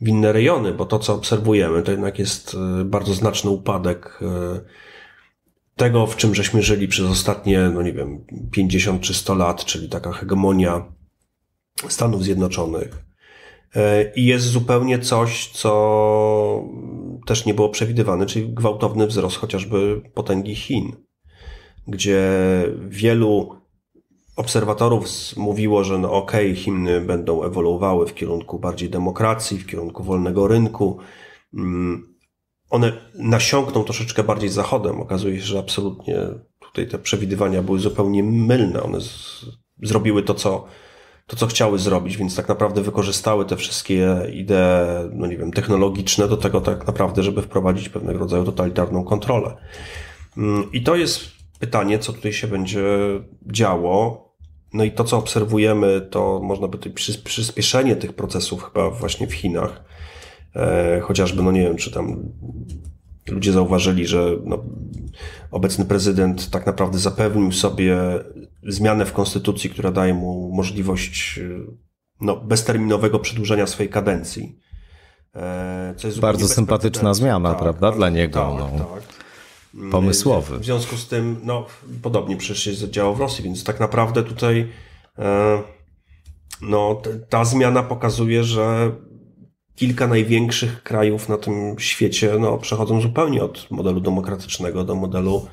w inne rejony, bo to, co obserwujemy, to jednak jest e, bardzo znaczny upadek e, tego, w czym żeśmy żyli przez ostatnie, no nie wiem, 50 czy 100 lat, czyli taka hegemonia Stanów Zjednoczonych, E, I jest zupełnie coś, co też nie było przewidywane, czyli gwałtowny wzrost chociażby potęgi Chin, gdzie wielu obserwatorów mówiło, że no okej, okay, Chiny będą ewoluowały w kierunku bardziej demokracji, w kierunku wolnego rynku. Mm, one nasiąkną troszeczkę bardziej zachodem. Okazuje się, że absolutnie tutaj te przewidywania były zupełnie mylne. One z, zrobiły to, co to, co chciały zrobić, więc tak naprawdę wykorzystały te wszystkie idee, no nie wiem, technologiczne do tego tak naprawdę, żeby wprowadzić pewnego rodzaju totalitarną kontrolę. Mm, I to jest pytanie, co tutaj się będzie działo. No i to, co obserwujemy, to można by tutaj przyspieszenie tych procesów chyba właśnie w Chinach. E, chociażby, no nie wiem, czy tam ludzie zauważyli, że no, obecny prezydent tak naprawdę zapewnił sobie zmianę w konstytucji, która daje mu możliwość y, no, bezterminowego przedłużenia swojej kadencji. E, co jest bardzo sympatyczna zmiana, tak, prawda, dla niego. Tak, no. Tak. Mm, Pomysłowy. W związku z tym, no, podobnie przecież się działo w Rosji, więc tak naprawdę tutaj e, no, ta zmiana pokazuje, że kilka największych krajów na tym świecie no, przechodzą zupełnie od modelu demokratycznego do modelu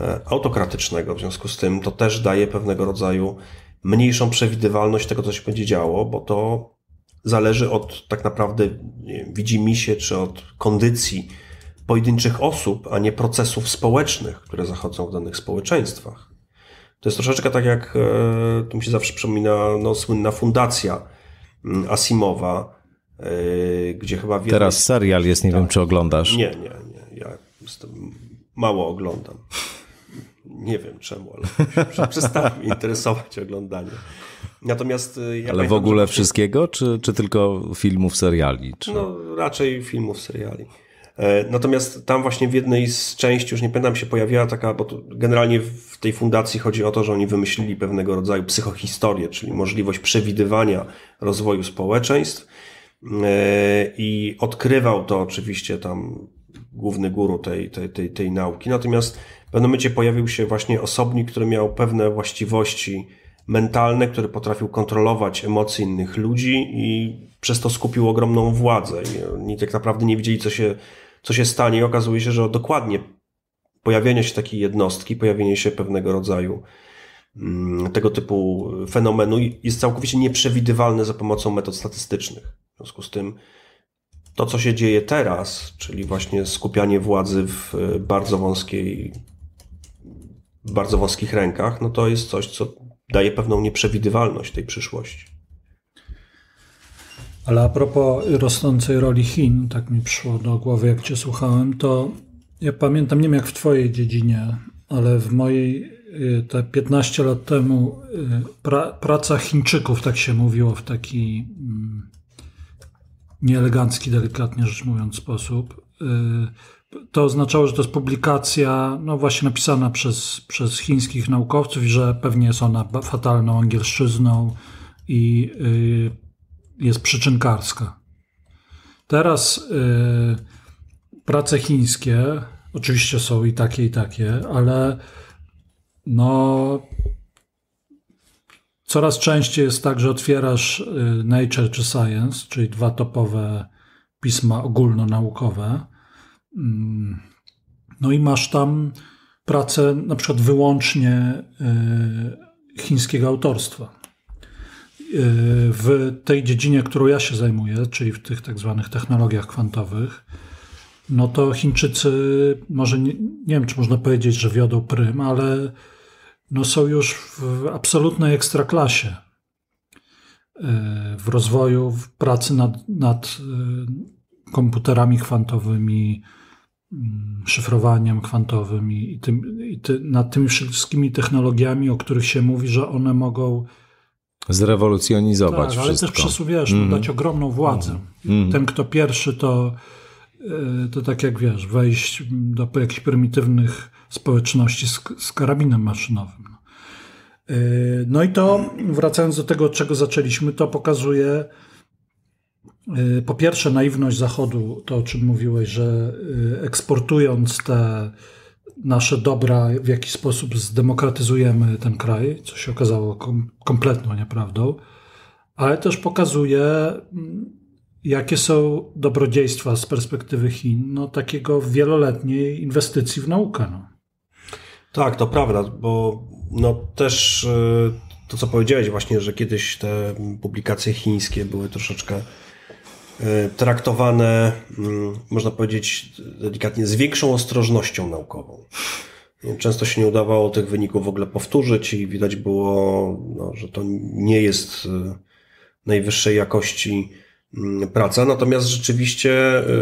E, autokratycznego. W związku z tym to też daje pewnego rodzaju mniejszą przewidywalność tego, co się będzie działo, bo to zależy od tak naprawdę wiem, widzi mi się, czy od kondycji pojedynczych osób, a nie procesów społecznych, które zachodzą w danych społeczeństwach. To jest troszeczkę tak jak, e, tu mi się zawsze przypomina, no, słynna fundacja mm, Asimowa, e, gdzie chyba... Wiele... Teraz serial jest, nie tak. wiem, czy oglądasz. Nie, nie, nie. Ja mało oglądam. Nie wiem czemu, ale przestałem interesować oglądanie. Natomiast e, ja Ale w ogóle wszystkiego, czy, czy tylko filmów, seriali? Czy... No, raczej filmów, seriali. E, natomiast tam właśnie w jednej z części, już nie pamiętam, się pojawiała taka, bo generalnie w tej fundacji chodzi o to, że oni wymyślili pewnego rodzaju psychohistorię, czyli możliwość przewidywania rozwoju społeczeństw e, i odkrywał to oczywiście tam główny guru tej, tej, tej, tej nauki. Natomiast w pewnym momencie pojawił się właśnie osobnik, który miał pewne właściwości mentalne, który potrafił kontrolować emocje innych ludzi i przez to skupił ogromną władzę. I oni tak naprawdę nie widzieli, co się, co się stanie i okazuje się, że dokładnie pojawienie się takiej jednostki, pojawienie się pewnego rodzaju mm, tego typu fenomenu jest całkowicie nieprzewidywalne za pomocą metod statystycznych. W związku z tym to, co się dzieje teraz, czyli właśnie skupianie władzy w e, bardzo wąskiej bardzo wąskich rękach, no to jest coś, co daje pewną nieprzewidywalność tej przyszłości. Ale a propos rosnącej roli Chin, tak mi przyszło do głowy, jak Cię słuchałem, to ja pamiętam, nie wiem jak w Twojej dziedzinie, ale w mojej y, te 15 lat temu y, pra, praca Chińczyków, tak się mówiło, w taki mm, nieelegancki, delikatnie rzecz mówiąc, sposób. Y, to oznaczało, że to jest publikacja, no właśnie napisana przez, przez chińskich naukowców, i że pewnie jest ona fatalną angielszczyzną i yy, jest przyczynkarska. Teraz yy, prace chińskie, oczywiście są i takie, i takie, ale no. Coraz częściej jest tak, że otwierasz y, Nature czy Science, czyli dwa topowe pisma ogólnonaukowe Mm. No i masz tam pracę na przykład wyłącznie y, chińskiego autorstwa. Y, w tej dziedzinie, którą ja się zajmuję, czyli w tych tak zwanych technologiach kwantowych, no to Chińczycy, może nie, nie, wiem, czy można powiedzieć, że wiodą prym, ale no są już w absolutnej ekstraklasie y, w rozwoju, w pracy nad, nad komputerami kwantowymi, Mm, szyfrowaniem kwantowym i, tym, i ty, nad tymi wszystkimi technologiami, o których się mówi, że one mogą zrewolucjonizować tak, ale wszystko. Ale też przesuwiesz, no, mm. dać ogromną władzę. Mm. Ten, kto pierwszy, to, e, to tak jak wiesz, wejść do jakichś prymitywnych społeczności z, z karabinem maszynowym. No. E, no i to, wracając do tego, od czego zaczęliśmy, to pokazuje Y, po pierwsze, naiwność Zachodu, to o czym mówiłeś, że y, eksportując te nasze dobra, w jaki sposób zdemokratyzujemy ten kraj, co się okazało kom kompletną nieprawdą, ale też pokazuje, mm, jakie są dobrodziejstwa z perspektywy Chin, no, takiego wieloletniej inwestycji w naukę. No. Tak, to prawda, bo no, też y, to, co powiedziałeś właśnie, że kiedyś te publikacje chińskie były troszeczkę Y, traktowane, mm, można powiedzieć delikatnie, z większą ostrożnością naukową. Często się nie udawało tych wyników w ogóle powtórzyć i widać było, no, że to nie jest y, najwyższej jakości mm, praca. Natomiast rzeczywiście, y,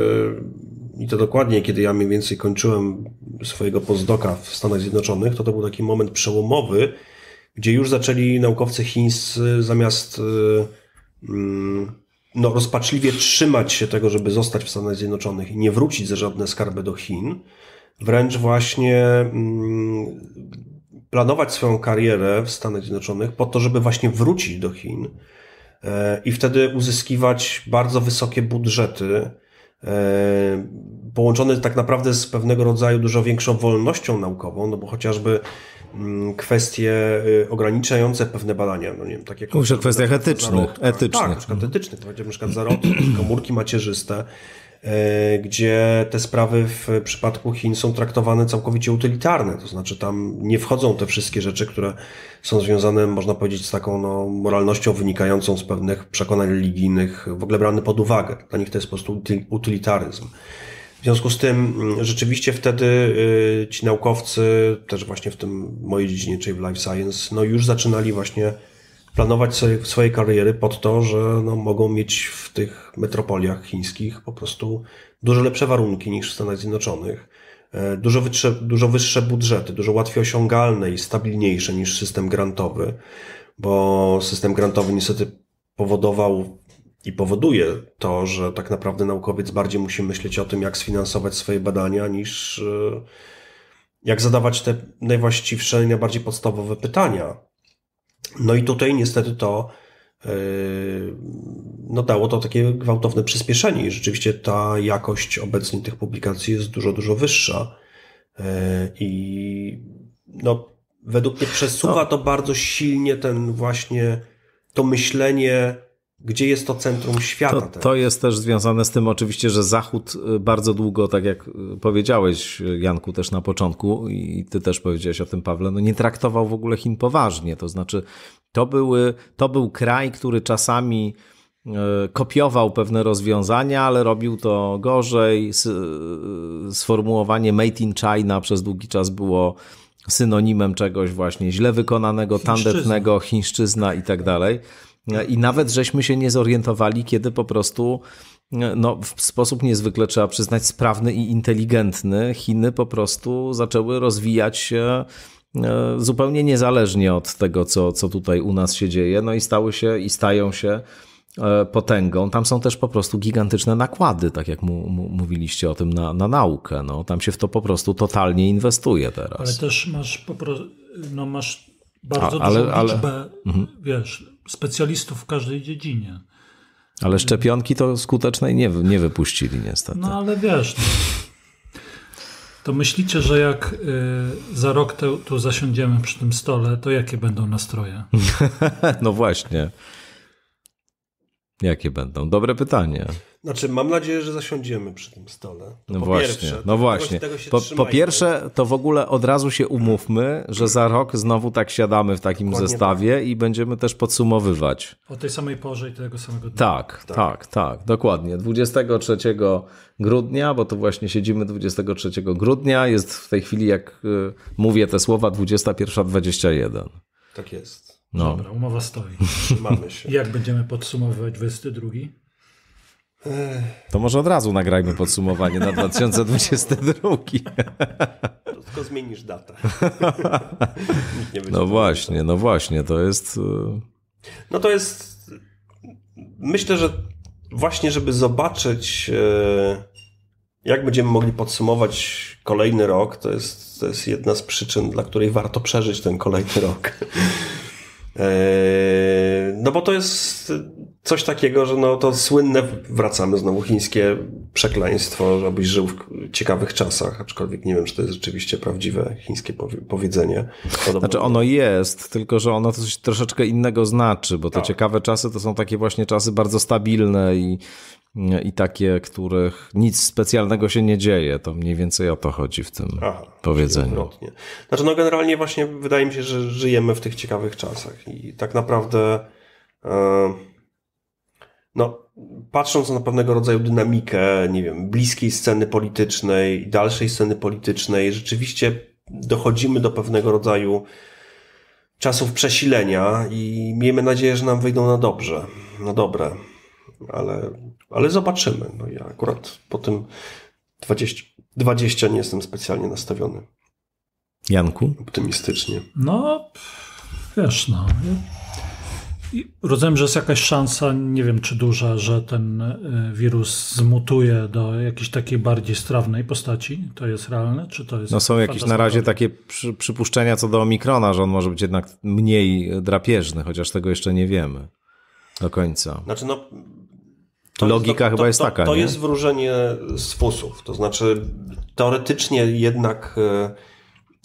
i to dokładnie, kiedy ja mniej więcej kończyłem swojego postdoka w Stanach Zjednoczonych, to to był taki moment przełomowy, gdzie już zaczęli naukowcy chińscy zamiast mm, no, rozpaczliwie trzymać się tego, żeby zostać w Stanach Zjednoczonych i nie wrócić za żadne skarby do Chin, wręcz właśnie mm, planować swoją karierę w Stanach Zjednoczonych po to, żeby właśnie wrócić do Chin e, i wtedy uzyskiwać bardzo wysokie budżety E, połączony tak naprawdę z pewnego rodzaju dużo większą wolnością naukową, no bo chociażby mm, kwestie y, ograniczające pewne badania, no nie wiem, tak jak... Mówisz o kwestiach etycznych, etycznych. Tak, na przykład mhm. etycznych, to będzie na przykład zarodki, komórki macierzyste, E, gdzie te sprawy w przypadku Chin są traktowane całkowicie utylitarne, to znaczy tam nie wchodzą te wszystkie rzeczy, które są związane, można powiedzieć, z taką no, moralnością wynikającą z pewnych przekonań religijnych, w ogóle brane pod uwagę. Dla nich to jest po prostu utylitaryzm. W związku z tym mm, rzeczywiście wtedy y, ci naukowcy, też właśnie w tym mojej dziedzinie, czyli w Life Science, no już zaczynali właśnie planować sobie swoje kariery pod to, że no, mogą mieć w tych metropoliach chińskich po prostu dużo lepsze warunki niż w Stanach Zjednoczonych, e, dużo wyższe, dużo wyższe budżety, dużo łatwiej osiągalne i stabilniejsze niż system grantowy, bo system grantowy niestety powodował i powoduje to, że tak naprawdę naukowiec bardziej musi myśleć o tym, jak sfinansować swoje badania, niż e, jak zadawać te najwłaściwsze najbardziej podstawowe pytania no i tutaj niestety to e, no dało to takie gwałtowne przyspieszenie i rzeczywiście ta jakość obecnie tych publikacji jest dużo, dużo wyższa e, i no według mnie przesuwa no. to bardzo silnie ten właśnie to myślenie gdzie jest to centrum świata. To, to, jest też związane z tym oczywiście, że Zachód y, bardzo długo, tak jak y, powiedziałeś Janku też na początku i ty też powiedziałeś o tym Pawle, no nie traktował w ogóle Chin poważnie, to znaczy to, były, to był kraj, który czasami y, kopiował pewne rozwiązania, ale robił to gorzej. Sformułowanie made in China przez długi czas było synonimem czegoś właśnie źle wykonanego, Chińszczyzna. tandetnego, chińszczyzna i tak dalej. I nawet żeśmy się nie zorientowali, kiedy po prostu no, w sposób niezwykle trzeba przyznać sprawny i inteligentny Chiny po prostu zaczęły rozwijać się e, zupełnie niezależnie od tego, co, co tutaj u nas się dzieje, no i stały się i stają się e, potęgą. Tam są też po prostu gigantyczne nakłady, tak jak mu, mu, mówiliście o tym, na, na naukę. No, tam się w to po prostu totalnie inwestuje teraz. Ale też masz po prostu, no masz bardzo A, ale, dużą liczbę, ale... Mhm. wiesz, specjalistów w każdej dziedzinie. Ale szczepionki to skutecznej nie, nie wypuścili niestety. No ale wiesz, no, to myślicie, że jak y, za rok te, tu zasiądziemy przy tym stole, to jakie będą nastroje? no właśnie. Jakie będą? Dobre pytanie. Znaczy, mam nadzieję, że zasiądziemy przy tym stole. To no właśnie, pierwsze, no właśnie. po, po, pierwsze, to w ogóle od razu się umówmy, że za rok znowu tak siadamy w takim Dokładnie zestawie tak. i będziemy też podsumowywać. O tej samej porze i tego samego dnia. Tak, tak, tak, tak. Dokładnie. 23 grudnia, bo to właśnie siedzimy 23 grudnia, jest w tej chwili, jak y, mówię te słowa, 21.21. Tak jest. No. Dobra, umowa stoi. Trzymamy się. Jak będziemy podsumowywać 22? To może od razu nagrajmy podsumowanie na 2022. tylko zmienisz datę. no właśnie, no właśnie, to jest. E, no to jest. Myślę, że właśnie, żeby zobaczyć, e, jak będziemy mogli podsumować kolejny rok, to jest, to jest jedna z przyczyn, dla której warto przeżyć ten kolejny rok. Eee, no bo to jest coś takiego, że no to słynne, wracamy znowu, chińskie przekleństwo, żebyś żył w ciekawych czasach, aczkolwiek nie wiem, czy to jest rzeczywiście prawdziwe chińskie powiedzenie. Podobno znaczy ono jest, tylko że ono coś troszeczkę innego znaczy, bo te tak. ciekawe czasy to są takie właśnie czasy bardzo stabilne i i takie, których nic specjalnego się nie dzieje. To mniej więcej o to chodzi w tym Aha, powiedzeniu. Odwrotnie. Znaczy, no generalnie właśnie wydaje mi się, że żyjemy w tych ciekawych czasach i tak naprawdę e, no, patrząc na pewnego rodzaju dynamikę, nie wiem, bliskiej sceny politycznej, dalszej sceny politycznej, rzeczywiście dochodzimy do pewnego rodzaju czasów przesilenia i miejmy nadzieję, że nam wyjdą na dobrze, na dobre ale, ale zobaczymy. No ja akurat po tym 20, 20 nie jestem specjalnie nastawiony. Janku? Optymistycznie. No, wiesz, no. I rozumiem, że jest jakaś szansa, nie wiem czy duża, że ten y, wirus zmutuje do jakiejś takiej bardziej strawnej postaci. To jest realne? Czy to jest. No są jakieś na razie takie przy, przypuszczenia co do omikrona, że on może być jednak mniej drapieżny, chociaż tego jeszcze nie wiemy do końca. Znaczy, no to Logika jest, to, chyba jest taka. To jest wróżenie z fusów. To znaczy, teoretycznie jednak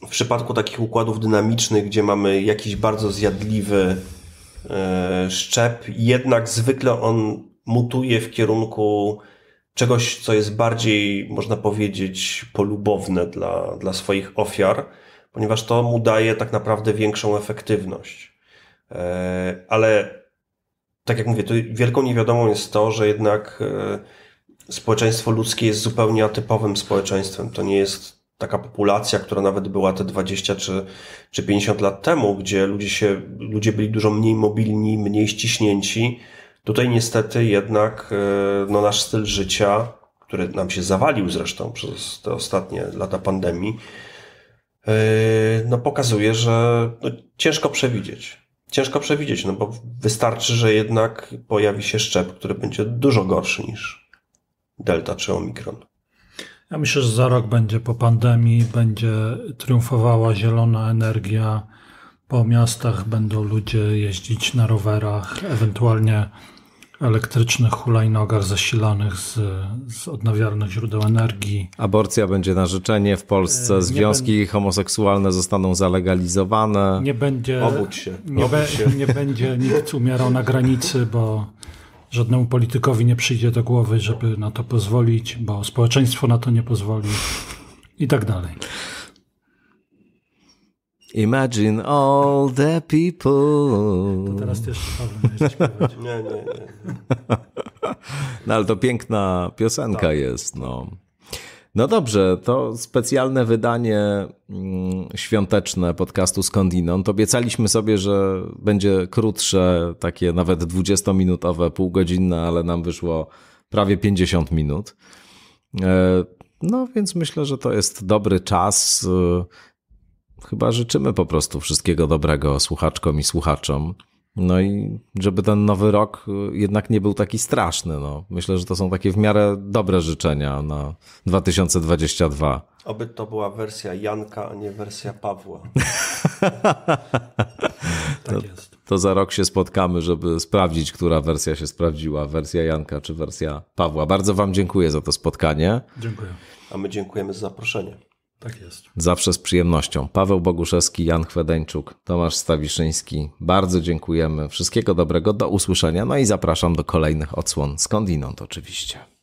e, w przypadku takich układów dynamicznych, gdzie mamy jakiś bardzo zjadliwy e, szczep, jednak zwykle on mutuje w kierunku czegoś, co jest bardziej, można powiedzieć, polubowne dla, dla swoich ofiar, ponieważ to mu daje tak naprawdę większą efektywność. E, ale tak jak mówię, to wielką niewiadomą jest to, że jednak e, społeczeństwo ludzkie jest zupełnie atypowym społeczeństwem. To nie jest taka populacja, która nawet była te 20 czy, czy 50 lat temu, gdzie ludzie, się, ludzie byli dużo mniej mobilni, mniej ściśnięci. Tutaj niestety jednak e, no, nasz styl życia, który nam się zawalił zresztą przez te ostatnie lata pandemii, e, no, pokazuje, że no, ciężko przewidzieć ciężko przewidzieć, no bo wystarczy, że jednak pojawi się szczep, który będzie dużo gorszy niż Delta czy Omikron. Ja myślę, że za rok będzie po pandemii, będzie triumfowała zielona energia. Po miastach będą ludzie jeździć na rowerach, ewentualnie elektrycznych hulajnogach zasilanych z, z odnawialnych źródeł energii. Aborcja będzie na życzenie w Polsce, e, związki ben... homoseksualne zostaną zalegalizowane. Nie będzie, Obudź się. Nie, Obudź się. nie będzie nikt umierał na granicy, bo żadnemu politykowi nie przyjdzie do głowy, żeby na to pozwolić, bo społeczeństwo na to nie pozwoli i tak dalej. Imagine all the people. To teraz też nie, nie, nie, nie. No ale to piękna piosenka tak. jest, no. No dobrze, to specjalne wydanie mm, świąteczne podcastu Skądinąd. Obiecaliśmy sobie, że będzie krótsze, takie nawet 20-minutowe, półgodzinne, ale nam wyszło prawie 50 minut. E, no więc myślę, że to jest dobry czas. Y, chyba życzymy po prostu wszystkiego dobrego słuchaczkom i słuchaczom. No i żeby ten nowy rok y, jednak nie był taki straszny. No. Myślę, że to są takie w miarę dobre życzenia na 2022. Oby to była wersja Janka, a nie wersja Pawła. tak jest. To, to za rok się spotkamy, żeby sprawdzić, która wersja się sprawdziła, wersja Janka czy wersja Pawła. Bardzo Wam dziękuję za to spotkanie. Dziękuję. A my dziękujemy za zaproszenie. Tak jest. Zawsze z przyjemnością. Paweł Boguszewski, Jan Chwedeńczuk, Tomasz Stawiszyński. Bardzo dziękujemy. Wszystkiego dobrego, do usłyszenia. No i zapraszam do kolejnych odsłon skądinąd oczywiście.